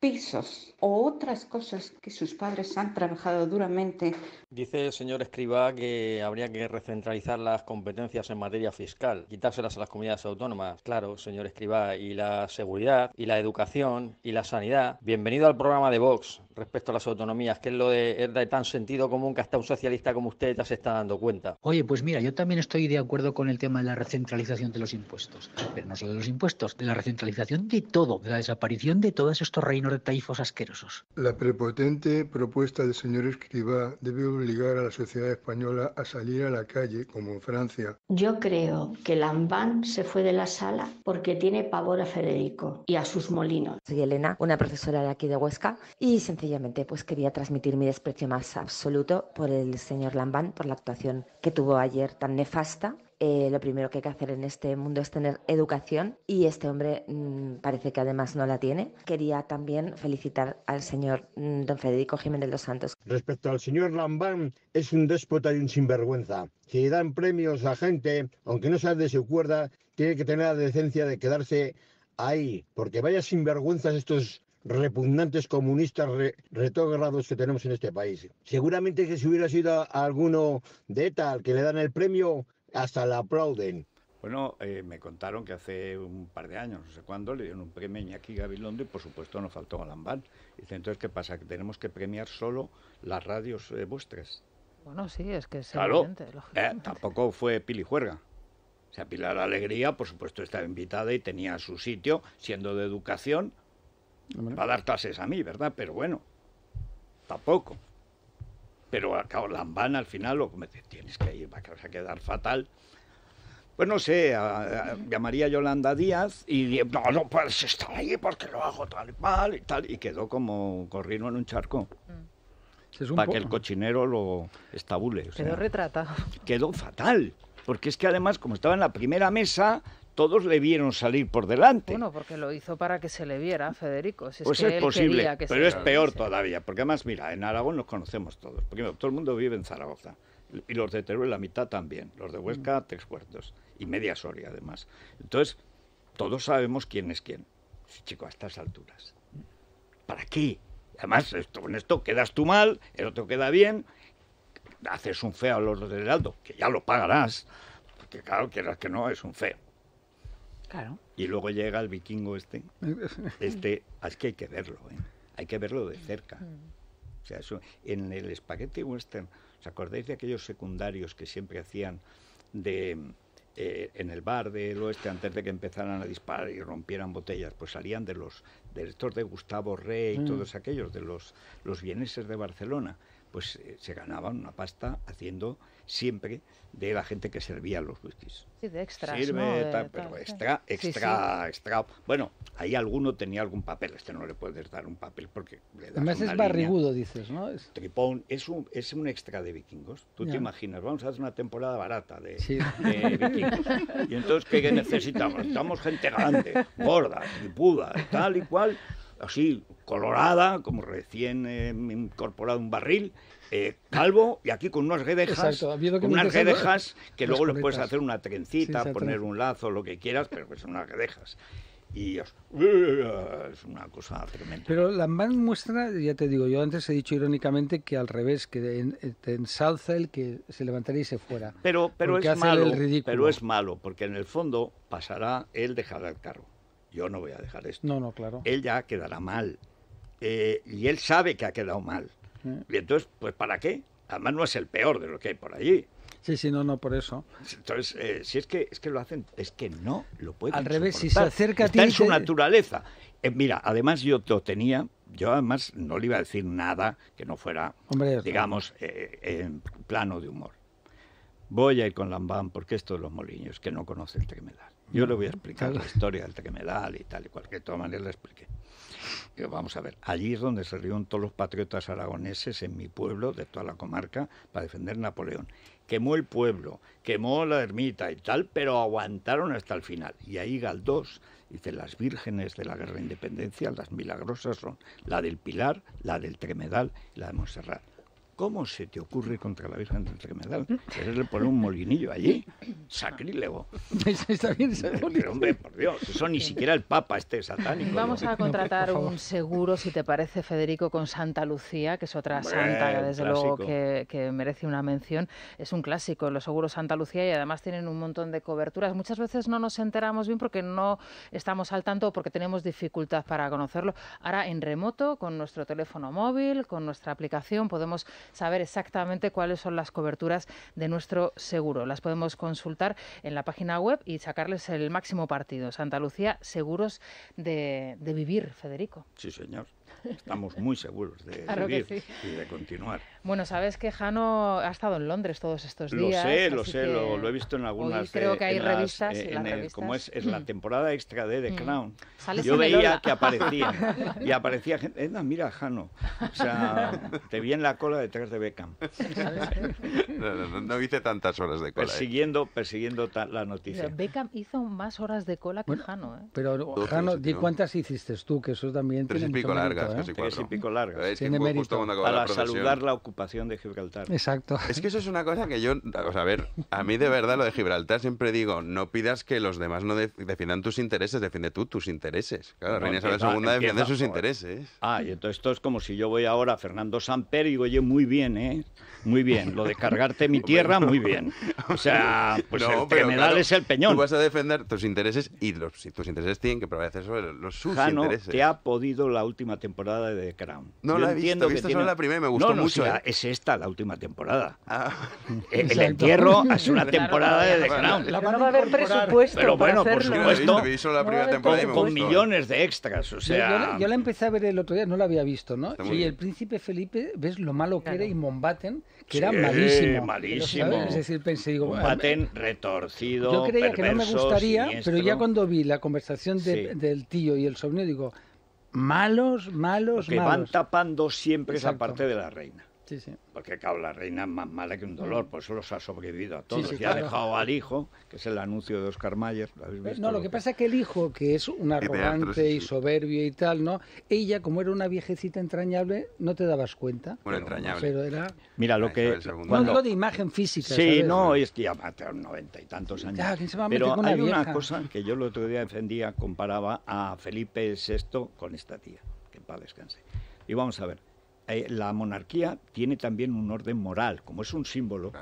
pisos o otras cosas que sus padres han trabajado duramente. Dice el señor Escribá que habría que recentralizar las competencias en materia fiscal, quitárselas a las comunidades autónomas. Claro, señor Escribá, y la seguridad, y la educación, y la sanidad. Bienvenido al programa de Vox respecto a las autonomías, que es lo de, es de tan sentido común que hasta un socialista como usted ya se está dando cuenta. Oye, pues mira, yo también estoy de acuerdo con el tema de la recentralización de los impuestos, pero no solo de los impuestos, de la recentralización de todo, de la desaparición de todos estos reinos de taifos asquerosos. La prepotente propuesta del señor Escribá debe obligar a la sociedad española a salir a la calle, como en Francia. Yo creo que Lambán se fue de la sala porque tiene pavor a Federico y a sus molinos. Soy Elena, una profesora de aquí de Huesca, y sencillamente pues quería transmitir mi desprecio más absoluto por el señor Lambán, por la actuación que tuvo ayer tan nefasta eh, lo primero que hay que hacer en este mundo es tener educación y este hombre mm, parece que además no la tiene. Quería también felicitar al señor mm, don Federico Jiménez de los Santos. Respecto al señor Lambán, es un déspota y un sinvergüenza. Si dan premios a gente, aunque no sea de su cuerda, tiene que tener la decencia de quedarse ahí, porque vaya sinvergüenzas estos repugnantes comunistas re, que tenemos en este país. Seguramente que si hubiera sido alguno de ETA que le dan el premio, hasta la aplauden. Bueno, eh, me contaron que hace un par de años, no sé cuándo, le dieron un premio a Iñaki Gabilondo y por supuesto no faltó a y Dice, entonces, ¿qué pasa? Que tenemos que premiar solo las radios eh, vuestras. Bueno, sí, es que es claro, eh, tampoco fue Pili Juerga. O sea, Pilar Alegría, por supuesto, estaba invitada y tenía su sitio, siendo de educación, va a dar clases a mí, ¿verdad? Pero bueno, tampoco pero cabo Lambán al final lo comete, tienes que ir, vas a quedar fatal. Pues no sé, a, a, llamaría Yolanda Díaz y no, no puedes estar ahí porque lo hago tal y mal tal, y quedó como corriendo en un charco. Mm. Para que el cochinero lo estabule. O sea, quedó retratado. Quedó fatal, porque es que además, como estaba en la primera mesa, todos le vieron salir por delante. Bueno, porque lo hizo para que se le viera, Federico. pues es, posible, pero es peor todavía, porque además, mira, en Aragón nos conocemos todos, porque todo el mundo vive en Zaragoza, y los de Teruel la mitad también, los de Huesca mm. tres cuartos, y media Soria además. Entonces, todos sabemos quién es quién. Chico, a estas alturas. ¿Para qué? Además, con esto quedas tú mal, el otro queda bien, haces un feo a los de Heraldo, que ya lo pagarás, porque claro, quieras que no, es un feo. Y luego llega el vikingo este. Este, es que hay que verlo, ¿eh? hay que verlo de cerca. O sea, eso, en el Spaghetti western, ¿os acordáis de aquellos secundarios que siempre hacían de eh, en el bar del oeste antes de que empezaran a disparar y rompieran botellas, pues salían de los directores de Gustavo Rey y mm. todos aquellos, de los, los vieneses de Barcelona, pues eh, se ganaban una pasta haciendo siempre de la gente que servía los whiskies. Sí, de extras. Sirve, pero extra, extra, extra. Bueno, ahí alguno tenía algún papel. Este no le puedes dar un papel porque le das. Además es barrigudo, dices, ¿no? Es... Tripón, es un, es un extra de vikingos. Tú te imaginas, vamos a hacer una temporada barata de, vikingos. y entonces, ¿qué necesitamos? estamos gente grande, gorda, tripuda, tal y cual, así, colorada, como recién eh, incorporado un barril eh, calvo y aquí con unas guedejas, unas que luego le puedes hacer una trencita, poner un lazo, lo que quieras, pero son unas guedejas. Y es una cosa tremenda. Pero Lambán muestra, ya te digo, yo antes he dicho irónicamente que al revés, que te ensalza el que se levantaría y se fuera. Pero, pero es malo, pero es malo, porque en el fondo pasará, él dejará el carro, Yo no voy a dejar esto. No, no, claro. Él ya quedará mal. Eh, y él sabe que ha quedado mal. Y entonces, pues ¿para qué? Además no es el peor de lo que hay por allí. Sí, sí, no, no, por eso. Entonces, eh, si es que es que lo hacen, es que no lo pueden Al revés, si se acerca a ti... en su naturaleza. Eh, mira, además yo lo tenía, yo además no le iba a decir nada que no fuera, digamos, eh, en plano de humor. Voy a ir con Lambán porque esto de los molinos, que no conoce el Tequemedal. Yo ah, le voy a explicar la historia del Tequemedal y tal y cualquier otra manera todas le expliqué. Eh, vamos a ver, allí es donde se reunieron todos los patriotas aragoneses en mi pueblo, de toda la comarca, para defender Napoleón. Quemó el pueblo, quemó la ermita y tal, pero aguantaron hasta el final. Y ahí Galdós dice, las vírgenes de la guerra de independencia, las milagrosas son la del Pilar, la del Tremedal y la de Montserrat. ¿Cómo se te ocurre contra la Virgen del Tremedal? ¿Quieres poner un molinillo allí? Sacrílego. Está bien, Pero hombre, por Dios, eso ni siquiera el Papa este satánico. Vamos a contratar un seguro, si te parece, Federico, con Santa Lucía, que es otra santa, desde luego, que, que, merece una mención. Es un clásico, los seguros Santa Lucía, y además tienen un montón de coberturas. Muchas veces no nos enteramos bien porque no estamos al tanto o porque tenemos dificultad para conocerlo. Ahora, en remoto, con nuestro teléfono móvil, con nuestra aplicación, podemos saber exactamente cuáles son las coberturas de nuestro seguro. Las podemos consultar en la página web y sacarles el máximo partido. Santa Lucía, seguros de, vivir, Federico. Sí, señor. Estamos muy seguros de vivir y de continuar. Bueno, sabes que Jano ha estado en Londres todos estos días. Lo sé, lo sé, lo, he visto en algunas. creo que hay eh, revistas, eh, en como es, es la mm. temporada extra de The mm. Crown. Yo veía que aparecía y aparecía gente. mira, Jano, o sea, te vi en la cola de de Beckham. no, hice tantas horas de cola. ¿eh? Persiguiendo, persiguiendo la noticia. Beckham hizo más horas de cola que Jano. ¿eh? Pero Jano, cuántas hiciste tú? Que eso también Tres tiene ¿eh? y pico largas, Tres y pico largas. Para saludar la ocupación de Gibraltar. Exacto. Es que eso es una cosa que yo... O a ver, a mí de verdad lo de Gibraltar siempre digo, no pidas que los demás no defiendan tus intereses, defiende tú tus intereses. Claro, Reina Isabel II defiende sus intereses. Ah, y entonces esto es como si yo voy ahora a Fernando Samper y digo, oye, muy bien, ¿eh? Muy bien, lo de cargarte mi tierra, muy bien. O sea, pues que me claro, es el peñón. Tú vas a defender tus intereses y los, si tus intereses tienen que prevalecer sobre los sus Jano, intereses. te ha podido la última temporada de The Crown. No la he visto, he visto la primera y me gustó no, no, mucho. Sea, ¿eh? Es esta la última temporada. Ah. El, entierro es una temporada de The Crown. La van a haber presupuesto Pero bueno, por supuesto, con, millones de extras, o sea... Yo, la, empecé a ver el otro día, no la había visto, ¿no? Y el príncipe Felipe, ves lo malo que y Mombaten, que era malísimo. Es decir, pensé, digo, Mombaten retorcido. Yo creía que no me gustaría, pero ya cuando vi la conversación del tío y el sobrino, digo, malos, malos, malos. Que van tapando siempre esa parte de la reina. Porque, claro, la reina es más mala que un mm. dolor, por eso los ha sobrevivido a todos. y ha dejado al hijo, que es el anuncio de Oscar Mayer. ¿lo eh, No, lo que pasa es que el hijo, que es un arrogante y soberbio y tal, ¿no? Ella, como era una viejecita entrañable, no te dabas cuenta. Pero era... Mira, lo que... Cuando... de imagen física, Sí, no, es que ya tener noventa y tantos años. pero hay una cosa que yo el otro día defendía, comparaba a Felipe VI con esta tía, que en paz descanse. Y vamos a ver... Eh, la monarquía tiene también un orden moral, como es un símbolo,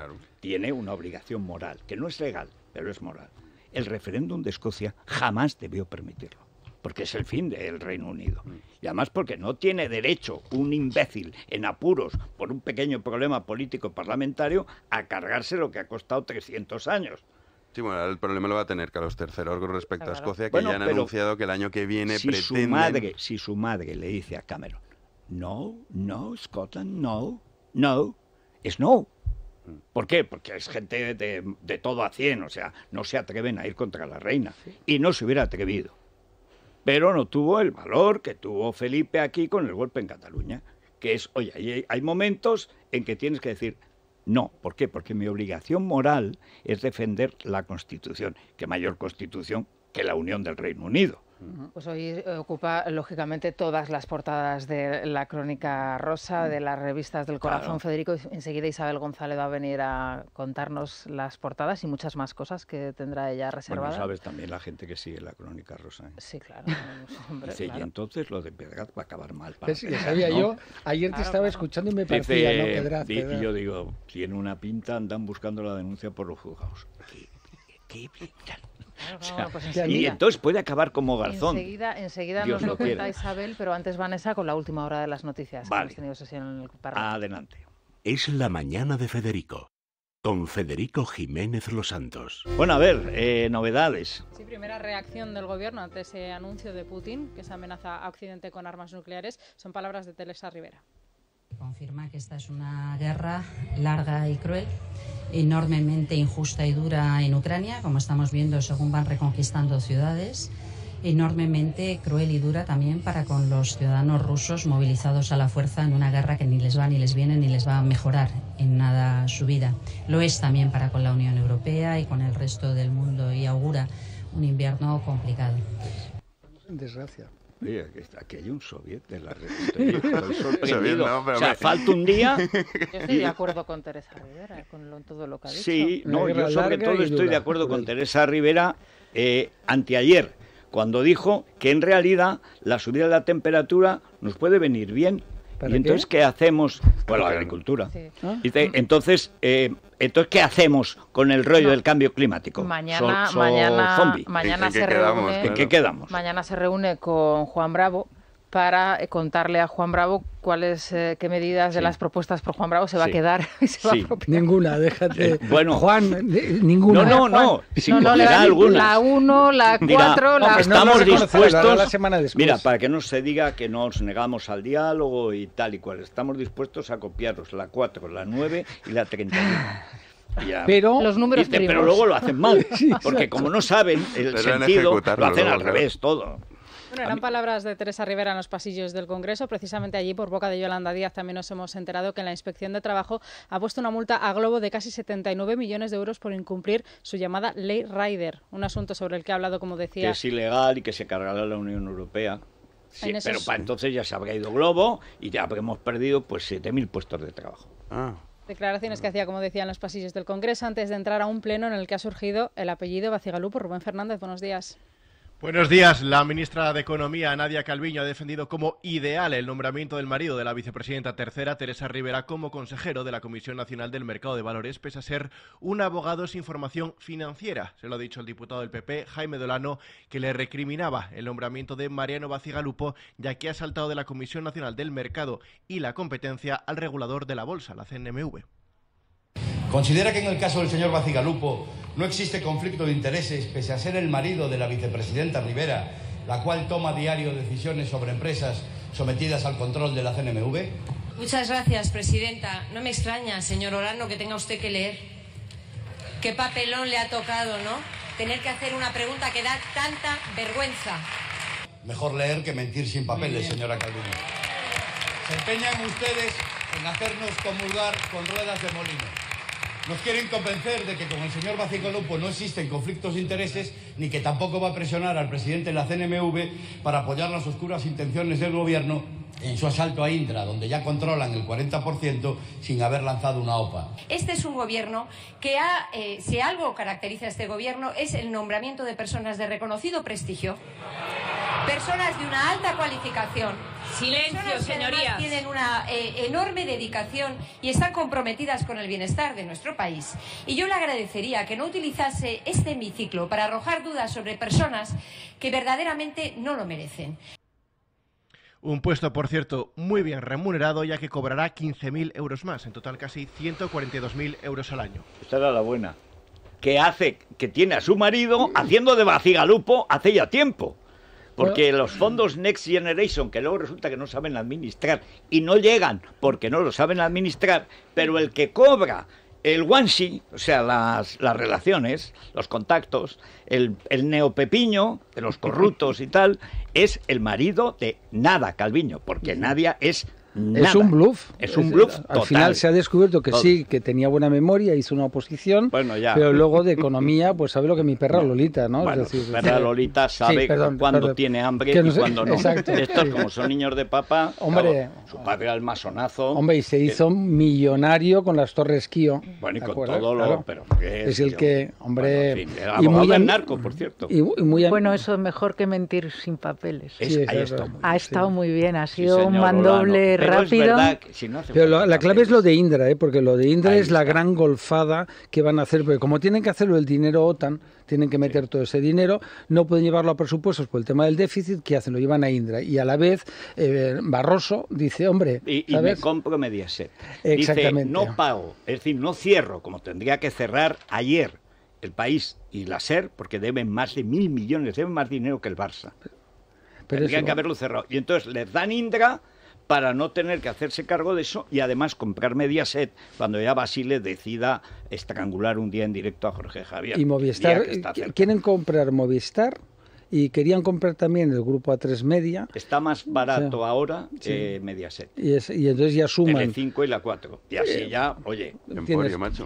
tiene una obligación moral, que no es legal, pero es moral. El referéndum de Escocia jamás debió permitirlo, porque es el fin del Reino Unido. Mm. Y además porque no tiene derecho un imbécil en apuros por un pequeño problema político parlamentario a cargarse lo que ha costado 300 años. Sí, bueno, el problema lo va a tener Carlos III respecto a Escocia, que ya han anunciado que el año que viene si Su madre, si su madre le dice a Cameron, no, no, Scotland, no, no, es no. ¿Por qué? Porque es gente de, de, todo a cien, o sea, no se atreven a ir contra la reina. Y no se hubiera atrevido. Pero no tuvo el valor que tuvo Felipe aquí con el golpe en Cataluña, que es, oye, hay, hay momentos en que tienes que decir, no, ¿por qué? Porque mi obligación moral es defender la Constitución, que mayor Constitución que la Unión del Reino Unido. Pues hoy eh, ocupa, lógicamente, todas las portadas de la Crónica Rosa, de las revistas del Corazón, Federico. Enseguida Isabel González va a venir a contarnos las portadas y muchas más cosas que tendrá ella reservadas. Bueno, sabes también la gente que sigue la Crónica Rosa. ¿eh? Sí, claro. entonces lo de Pedraz va a acabar mal. sabía yo. Ayer te estaba escuchando y me parecía, ¿no? Pedraz, yo digo, tiene una pinta, andan buscando la denuncia por los juzgados. ¿Qué, qué y entonces puede acabar como Garzón. Enseguida, nos lo cuenta Isabel, pero antes Vanessa con la última hora de las noticias vale. Adelante. Es la mañana de Federico con Federico Jiménez Los Santos. Bueno, a ver, eh, novedades. Sí, primera reacción del gobierno ante ese anuncio de Putin, que se amenaza a Occidente con armas nucleares, son palabras de Teresa Rivera. Confirma que esta es una guerra larga y cruel, enormemente injusta y dura en Ucrania, como estamos viendo según van reconquistando ciudades, enormemente cruel y dura también para con los ciudadanos rusos movilizados a la fuerza en una guerra que ni les va ni les viene ni les va a mejorar en nada su vida. Lo es también para con la Unión Europea y con el resto del mundo y augura un invierno complicado. Desgracia. Oye, aquí hay un soviet en la estoy No, o falta un día. Yo estoy de acuerdo con Teresa Rivera, con todo lo que ha dicho. Sí, no, yo sobre todo estoy de acuerdo con Teresa Rivera eh, anteayer, cuando dijo que en realidad la subida de la temperatura nos puede venir bien ¿Y entonces qué, hacemos? Bueno, pues la agricultura. Sí. entonces, eh, entonces, ¿qué hacemos con el rollo del cambio climático? Mañana, mañana, mañana se qué reúne, ¿En qué quedamos? Mañana se reúne con Juan Bravo para eh, contarle a Juan Bravo cuáles eh, qué medidas de las propuestas por Juan Bravo se va a quedar sí. ninguna déjate eh, bueno Juan ninguna no no no no, le la 1 la 4 la no, estamos dispuestos mira para que no se diga que nos negamos al diálogo y tal y cual estamos dispuestos a copiaros la 4 la 9 y la 31 Pero, los números pero luego lo hacen mal, porque como no saben el sentido, lo hacen al revés todo. Bueno, eran palabras de Teresa Rivera en los pasillos del Congreso. Precisamente allí, por boca de Yolanda Díaz, también nos hemos enterado que la Inspección de Trabajo ha puesto una multa a Globo de casi 79 millones de euros por incumplir su llamada Ley Rider, un asunto sobre el que ha hablado, como decía... Que es ilegal y que se cargará la Unión Europea. Sí, Pero para entonces ya se habrá ido Globo y ya habremos perdido pues 7.000 puestos de trabajo. Ah. Declaraciones que hacía, como decía, en los pasillos del Congreso antes de entrar a un pleno en el que ha surgido el apellido Bacigalú por Rubén Fernández. Buenos días. Buenos días. La ministra de Economía, Nadia Calviño, ha defendido como ideal el nombramiento del marido de la vicepresidenta tercera, Teresa Rivera, como consejero de la Comisión Nacional del Mercado de Valores, pese a ser un abogado sin formación financiera. Se lo ha dicho el diputado del PP, Jaime Dolano, que le recriminaba el nombramiento de Mariano Bacigalupo, ya que ha saltado de la Comisión Nacional del Mercado y la competencia al regulador de la bolsa, la CNMV. ¿Considera que en el caso del señor Bacigalupo no existe conflicto de intereses, pese a ser el marido de la vicepresidenta Rivera, la cual toma diario decisiones sobre empresas sometidas al control de la CNMV. Muchas gracias, presidenta. No me extraña, señor Orano, que tenga usted que leer. Qué papelón le ha tocado, ¿no? Tener que hacer una pregunta que da tanta vergüenza. Mejor leer que mentir sin papeles, señora Calvino. Se empeñan ustedes en hacernos comulgar con ruedas de molino. Nos quieren convencer de que con el señor Bacigalupo pues no existen conflictos de intereses ni que tampoco va a presionar al presidente de la CNMV para apoyar las oscuras intenciones del gobierno en su asalto a Indra, donde ya controlan el 40% sin haber lanzado una OPA. Este es un gobierno que, ha, eh, si algo caracteriza a este gobierno, es el nombramiento de personas de reconocido prestigio, personas de una alta cualificación. Silencio, señorías. Tienen una eh, enorme dedicación y están comprometidas con el bienestar de nuestro país. Y yo le agradecería que no utilizase este hemiciclo para arrojar dudas sobre personas que verdaderamente no lo merecen. Un puesto, por cierto, muy bien remunerado, ya que cobrará 15.000 euros más, en total casi 142.000 euros al año. Esta era la buena. Que hace, que tiene a su marido haciendo de vacigalupo hace ya tiempo. Porque los fondos Next Generation, que luego resulta que no saben administrar y no llegan porque no lo saben administrar, pero el que cobra el one o sea, las, las relaciones, los contactos, el, el neopepiño de los corruptos y tal, es el marido de nada Calviño, porque Nadia es es un bluff. Es un bluff. Al final se ha descubierto que sí, que tenía buena memoria, hizo una oposición, pero luego de economía, pues sabe lo que mi perra Lolita, ¿no? es decir, perra eh, Lolita sabe cuando tiene hambre y cuando no. Exacto. Estos, como son niños de papa, hombre, su padre era el masonazo. Hombre, y se hizo millonario con las Torres Kio. Bueno, y con todo lo... Pero es, el que, hombre... y muy del narco, por cierto. Y, muy bueno, eso es mejor que mentir sin papeles. ha estado muy bien, ha sido un mandoble pero la clave es lo de Indra, ¿eh? porque lo de Indra es la gran golfada que van a hacer, porque como tienen que hacerlo el dinero OTAN, tienen que meter todo ese dinero, no pueden llevarlo a presupuestos por el tema del déficit, ¿qué hacen? Lo llevan a Indra. Y a la vez, eh, Barroso dice, hombre... Y, me compro Mediaset. Exactamente. Dice, no pago, es decir, no cierro, como tendría que cerrar ayer el país y la SER, porque deben más de mil millones, deben más dinero que el Barça. Pero Tendrían que haberlo cerrado. Y entonces les dan Indra para no tener que hacerse cargo de eso y además comprar Mediaset cuando ya Basile decida estrangular un día en directo a Jorge Javier. Y Movistar, eh, ¿quieren comprar Movistar? y querían comprar también el grupo A3 Media. Está más barato ahora que Mediaset. Y, entonces ya suman. El 5 y la 4. Y así ya, oye.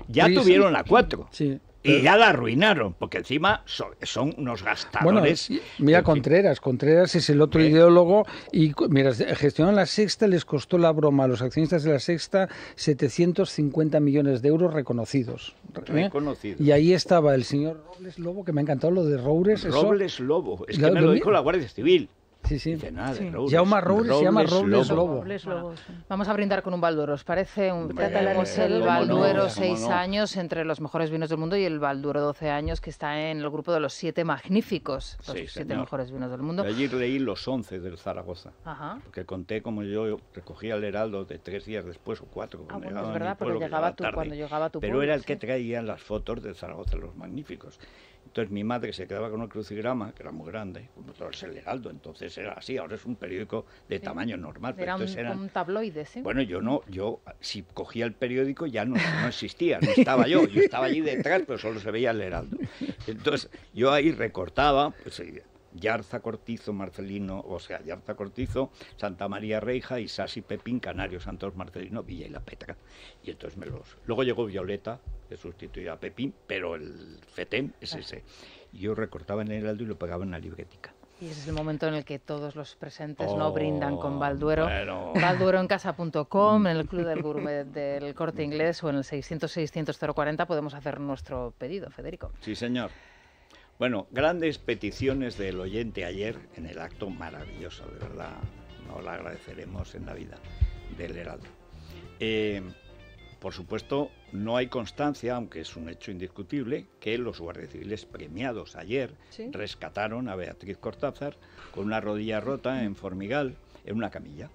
Ya tuvieron la 4. Sí. Y ya la arruinaron, porque encima son, unos gastadores. mira Contreras, Contreras es el otro ideólogo y mira, gestionaron la sexta, les costó la broma a los accionistas de la sexta 750 millones de euros reconocidos. ¿eh? reconocidos. Y ahí estaba el señor Robles Lobo, que me ha encantado lo de Robles. Robles Lobo, es que me lo dijo la Guardia Civil. Sí, sí. De nada, sí. Robles, Jaume Robles, se llama Robles Lobo. Vamos a brindar con un balduro, ¿os parece? Un, el balduro 6 años entre los mejores vinos del mundo y el balduro 12 años que está en el grupo de los 7 magníficos, los 7 mejores vinos del mundo. Ayer leí los 11 del Zaragoza, Ajá. porque conté como yo recogía el heraldo de tres días después o cuatro. Ah, bueno, es verdad, porque llegaba tú, cuando llegaba tu Pero era el que traía las fotos del Zaragoza, los magníficos. Entonces mi madre se quedaba con un crucigrama, que era muy grande, como todo el Heraldo, entonces era así, ahora es un periódico de tamaño normal. pero un, eran, un tabloide, ¿sí? Bueno, yo no, yo si cogía el periódico ya no, no existía, no estaba yo, yo estaba allí detrás, pero solo se veía el Heraldo. Entonces yo ahí recortaba, pues, Yarza Cortizo, Marcelino, o sea, Yarza Cortizo, Santa María Reija y Sasi Pepín, Canario, Santos Marcelino, Villa y La Petra. Y entonces me los. Luego llegó Violeta, que sustituía a Pepín, pero el FETEM es ese. Yo recortaba en el heraldo y lo pegaba en la libretica. Y ese es el momento en el que todos los presentes no oh, brindan con Balduero. Bueno. casa.com, en el Club del Gourmet del Corte Inglés o en el 600-600-040 podemos hacer nuestro pedido, Federico. Sí, señor. Bueno, grandes peticiones del oyente ayer en el acto maravilloso, de verdad, no la agradeceremos en la vida del Heraldo. Eh, por supuesto, no hay constancia, aunque es un hecho indiscutible, que los guardias civiles premiados ayer rescataron a Beatriz Cortázar con una rodilla rota en Formigal en una camilla.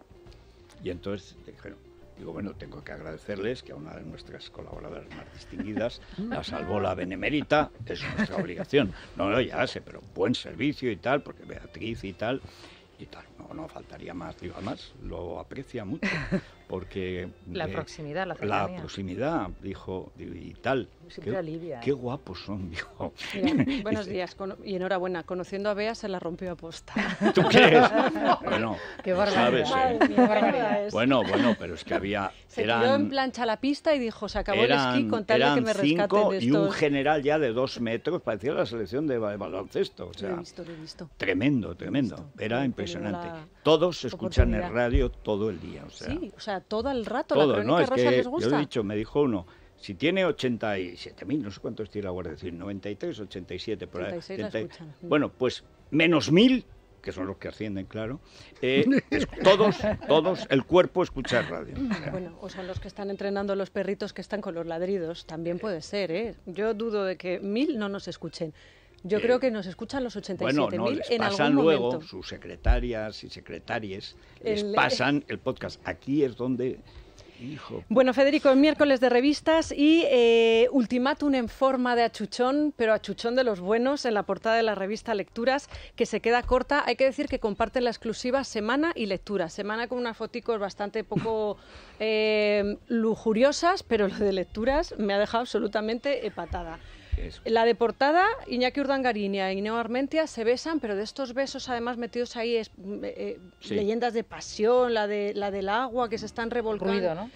Y entonces dijeron, Digo, bueno, tengo que agradecerles que a una de nuestras colaboradoras más distinguidas la salvó la Benemérita, es nuestra obligación. No, no, ya sé, pero buen servicio y tal, porque Beatriz y tal, y tal, no, no faltaría más. Digo, más lo aprecia mucho, porque... La proximidad, la cercanía. La proximidad, dijo, y tal qué, guapos son, viejo. buenos días y enhorabuena. Conociendo a Bea se la rompió a posta. ¿Tú bueno, qué Sabes, eh. bueno, bueno, pero es que había... Se quedó en plancha la pista y dijo, se acabó el esquí con tal de que me rescaten de y un general ya de dos metros, parecía la selección de baloncesto. O sea, Tremendo, tremendo. Era impresionante. Todos escuchan el radio todo el día. O sea, sí, o sea, todo el rato. Todo, la crónica ¿no? es que les gusta. Yo he dicho, me dijo uno si tiene 87.000, no sé cuántos tiene la Guardia Civil, 93, 87, por bueno, pues menos 1.000 que son los que ascienden, claro, eh, todos, todos, el cuerpo escucha radio. Bueno, o sea, los que están entrenando los perritos que están con los ladridos, también puede ser, ¿eh? Yo dudo de que mil no nos escuchen. Yo eh, creo que nos escuchan los 87.000 bueno, en pasan luego sus secretarias y secretarias, les eh, pasan el podcast. Aquí es donde bueno, Federico, el miércoles de revistas y eh, ultimátum en forma de achuchón, pero achuchón de los buenos, en la portada de la revista Lecturas, que se queda corta. Hay que decir que comparten la exclusiva Semana y Lectura. Semana con unas foticos bastante poco eh, lujuriosas, pero lo de Lecturas me ha dejado absolutamente patada. La de portada, Iñaki Urdangarinia y Neo Armentia se besan, pero de estos besos además metidos ahí mm, eh, eh, leyendas de pasión, la de la del agua que se están revolcando.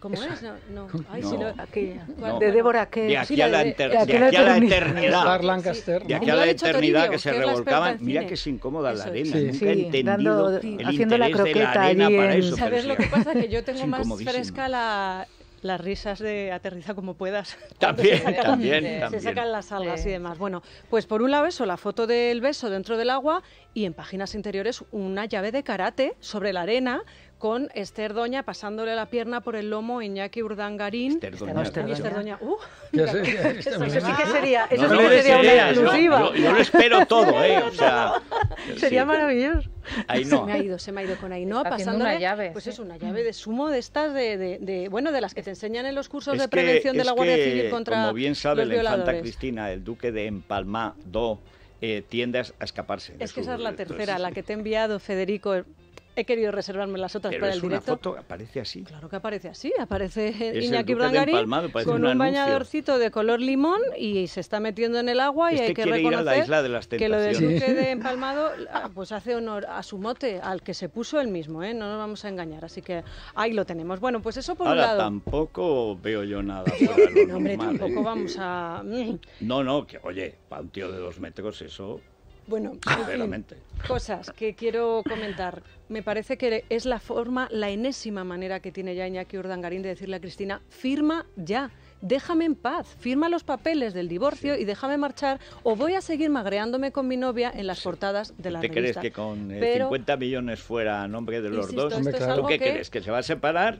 ¿Cómo es? No, De Débora que De aquí, a, la eternidad. aquí a la eternidad que se revolcaban. Mira que es incómoda la arena. Nunca he entendido haciendo la croqueta de ¿Sabes lo que pasa? Que yo tengo más fresca la las risas de aterriza como puedas. También, también, se sacan las algas y demás. Bueno, pues por un lado eso, la foto del beso dentro del agua y en páginas interiores una llave de karate sobre la arena con Esther Doña pasándole la pierna por el lomo Iñaki Urdangarín. Esther Doña. Esther Doña. Esther Doña. Uh, eso, sí que sería, eso sería una exclusiva. Yo, lo espero todo, ¿eh? O sea, sería maravilloso. no. Se me ha ido, se me ha ido con no pasando una llave. Pues es una llave de sumo de estas, de, bueno, de las que te enseñan en los cursos de prevención de la Guardia Civil contra Como bien sabe la infanta Cristina, el duque de Empalmado eh, tiendas a escaparse. Es que esa es la tercera, la que te ha enviado, Federico. He querido reservarme las otras para el directo. Pero es una foto, aparece así. Claro que aparece así, aparece Iñaki Brangari con un, bañadorcito de color limón y se está metiendo en el agua y hay que reconocer que lo del de Empalmado ah, pues hace honor a su mote, al que se puso él mismo, ¿eh? no nos vamos a engañar, así que ahí lo tenemos. Bueno, pues eso por Ahora, un lado. tampoco veo yo nada No, hombre, tampoco ¿eh? vamos a... Mm. No, no, que oye, para un tío de dos metros eso... Bueno, en cosas que quiero comentar me parece que es la forma, la enésima manera que tiene ya Iñaki Urdangarín de decirle a Cristina, firma ya, déjame en paz, firma los papeles del divorcio y déjame marchar o voy a seguir magreándome con mi novia en las portadas de la ¿Te ¿Qué crees que con 50 eh, millones fuera a nombre de los dos, ¿tú qué crees? ¿Que se va a separar?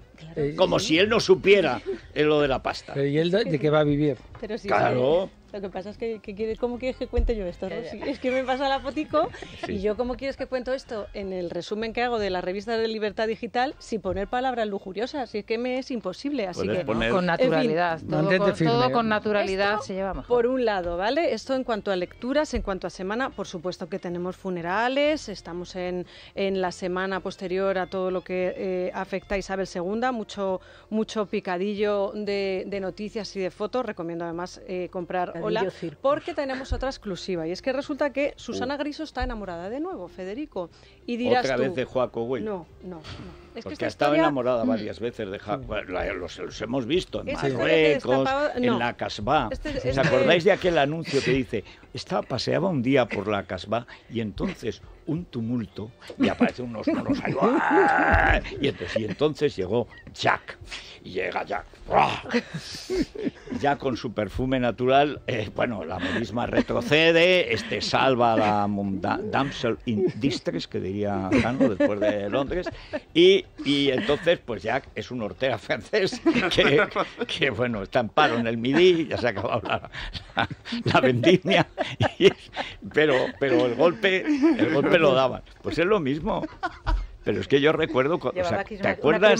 Como si él no supiera eh, lo de la pasta. ¿y él de qué va a vivir? Pero claro. Lo que pasa es que, ¿cómo quieres que cuente yo esto? Es que me pasa la fotico y yo ¿cómo quieres que cuento esto? En el resumen que hago de la revista de Libertad Digital, sin poner palabras lujuriosas, y es que me es imposible, así que... Con naturalidad, todo, con, naturalidad se lleva mejor. Por un lado, ¿vale? Esto en cuanto a lecturas, en cuanto a semana, por supuesto que tenemos funerales, estamos en, en la semana posterior a todo lo que eh, afecta a Isabel II, mucho, mucho picadillo de, noticias y de fotos, recomiendo además eh, comprar hola, porque tenemos otra exclusiva. Y es que resulta que uh. Susana Griso está enamorada de nuevo, Federico. Y dirás ¿Otra vez de Joaco Güell? No, no, no. Es porque que ha estado enamorada mm. varias veces de los, hemos visto en Marruecos, en la Casbah. Este ¿Os acordáis de aquel anuncio que dice, estaba, paseaba un día por la Casbah y entonces un tumulto y aparecen unos monos y y entonces llegó Jack. llega Jack. Ya con su perfume natural, eh, bueno, la misma retrocede, este salva a la damsel in distress, que diría Jano después de Londres, y, entonces pues Jack es un hortera francés que, bueno, está en paro en el midi, ya se ha acabado la, la, vendimia, pero, pero el golpe, el golpe lo daban. Pues es lo mismo. Pero es que yo recuerdo, o sea, ¿te acuerdas?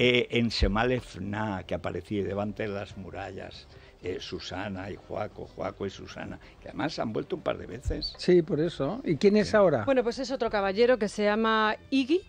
Eh, en Semalefna, que aparecía delante de las murallas. Eh, Susana y Juaco, Juaco y Susana, que además han vuelto un par de veces. Sí, por eso. ¿Y quién es ahora? Bueno, pues es otro caballero que se llama Iggy,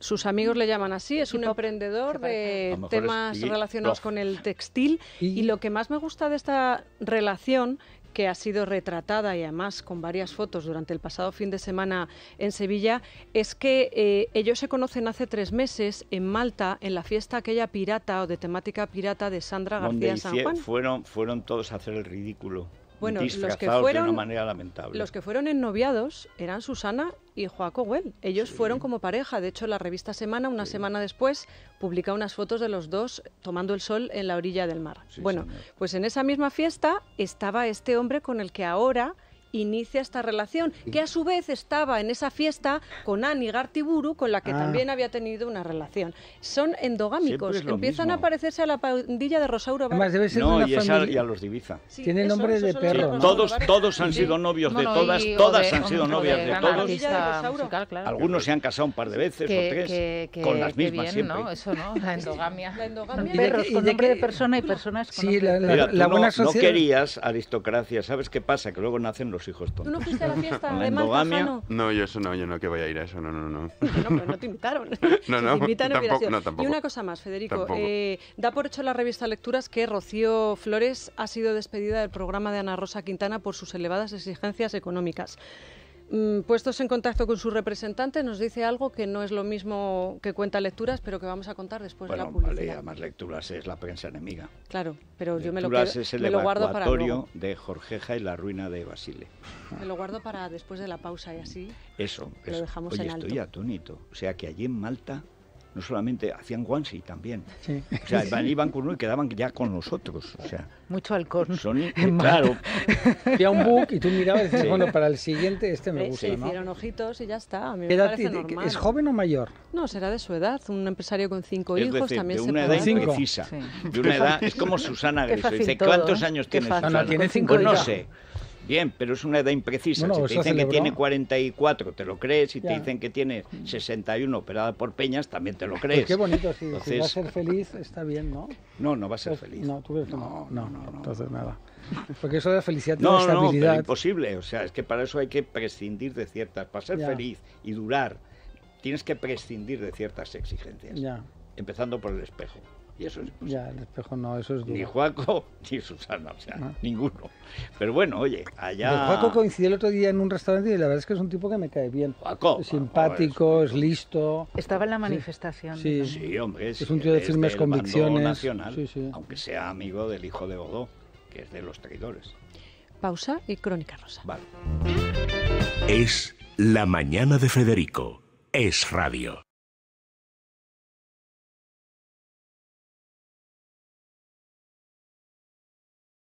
sus amigos le llaman así, es un emprendedor de temas relacionados con el textil y lo que más me gusta de esta relación que ha sido retratada y además con varias fotos durante el pasado fin de semana en Sevilla, es que eh, ellos se conocen hace tres meses en Malta, en la fiesta aquella pirata o de temática pirata de Sandra García San Juan. Fueron, fueron todos a hacer el ridículo bueno, los que fueron, Los que fueron ennoviados eran Susana y Joaco Well. Ellos fueron como pareja. De hecho, la revista Semana, una semana después, publica unas fotos de los dos tomando el sol en la orilla del mar. bueno, pues en esa misma fiesta estaba este hombre con el que ahora inicia esta relación, que a su vez estaba en esa fiesta con Ani Gartiburu, con la que ah. también había tenido una relación. Son endogámicos, empiezan a parecerse a la pandilla de Rosauro más debe ser y, y, a los Diviza. Tiene nombre de perro. Todos, todos han sido novios de todas, todas han sido novias de, todos. Algunos se han casado un par de veces o tres, con las mismas Eso no, la endogamia. la endogamia. de persona y personas con la, buena No querías aristocracia, ¿sabes qué pasa? Que luego nacen los hijos tontos. ¿Tú no fuiste a la fiesta de No, yo eso no, yo no que voy a ir a eso, no, no, no. No, pero pues no te invitaron. No, no, tampoco, Y una cosa más, Federico. Eh, da por hecho la revista Lecturas que Rocío Flores ha sido despedida del programa de Ana Rosa Quintana por sus elevadas exigencias económicas. Mm, puestos en contacto con su representante, nos dice algo que no es lo mismo que cuenta lecturas, pero que vamos a contar después de la publicidad. Vale, más lecturas es la prensa enemiga. Claro, pero yo me lo, guardo para el me de Jorgeja y la ruina de Basile. Me lo guardo para después de la pausa y así. Eso, lo dejamos en alto. Estoy atónito, o sea que allí en Malta no solamente hacían guansi también. O sea, iban, iban, con uno y quedaban ya con nosotros O sea, Mucho alcohol. Eh, claro. Había un book y tú mirabas y decías, bueno, para el siguiente este me gusta. Se hicieron ojitos y ya está. A mí me parece ¿Es joven o mayor? No, será de su edad. Un empresario con cinco hijos decir, también de una edad precisa. De una edad, es como Susana Griso. Dice, ¿cuántos ¿eh? años tienes? Pues no, tiene cinco. Pues no sé. Bien, pero es una edad imprecisa. si te dicen que tiene 44, te lo crees. Si te dicen que tiene 61 mm. operada por peñas, también te lo pues crees. qué bonito, si va a ser feliz, está bien, ¿no? No, no va a ser pues, feliz. No, no. No, Entonces, nada. Porque eso de felicidad tiene estabilidad. No, es imposible. O sea, es que para eso hay que prescindir de ciertas. Para ser feliz y durar, tienes que prescindir de ciertas exigencias. Ya. Empezando por el espejo. Y eso es, ya, el espejo no, eso es Ni Juaco ni Susana, o sea, ah. ninguno. Pero bueno, oye, allá. Juaco coincidió el otro día en un restaurante y la verdad es que es un tipo que me cae bien. Juaco. Simpático, es, listo. Estaba en la manifestación. Sí, sí, hombre. Es, un tío de firmes convicciones. Nacional, Aunque sea amigo del hijo de Godó, que es de los traidores. Pausa y crónica rosa. Vale. Es la mañana de Federico. Es radio.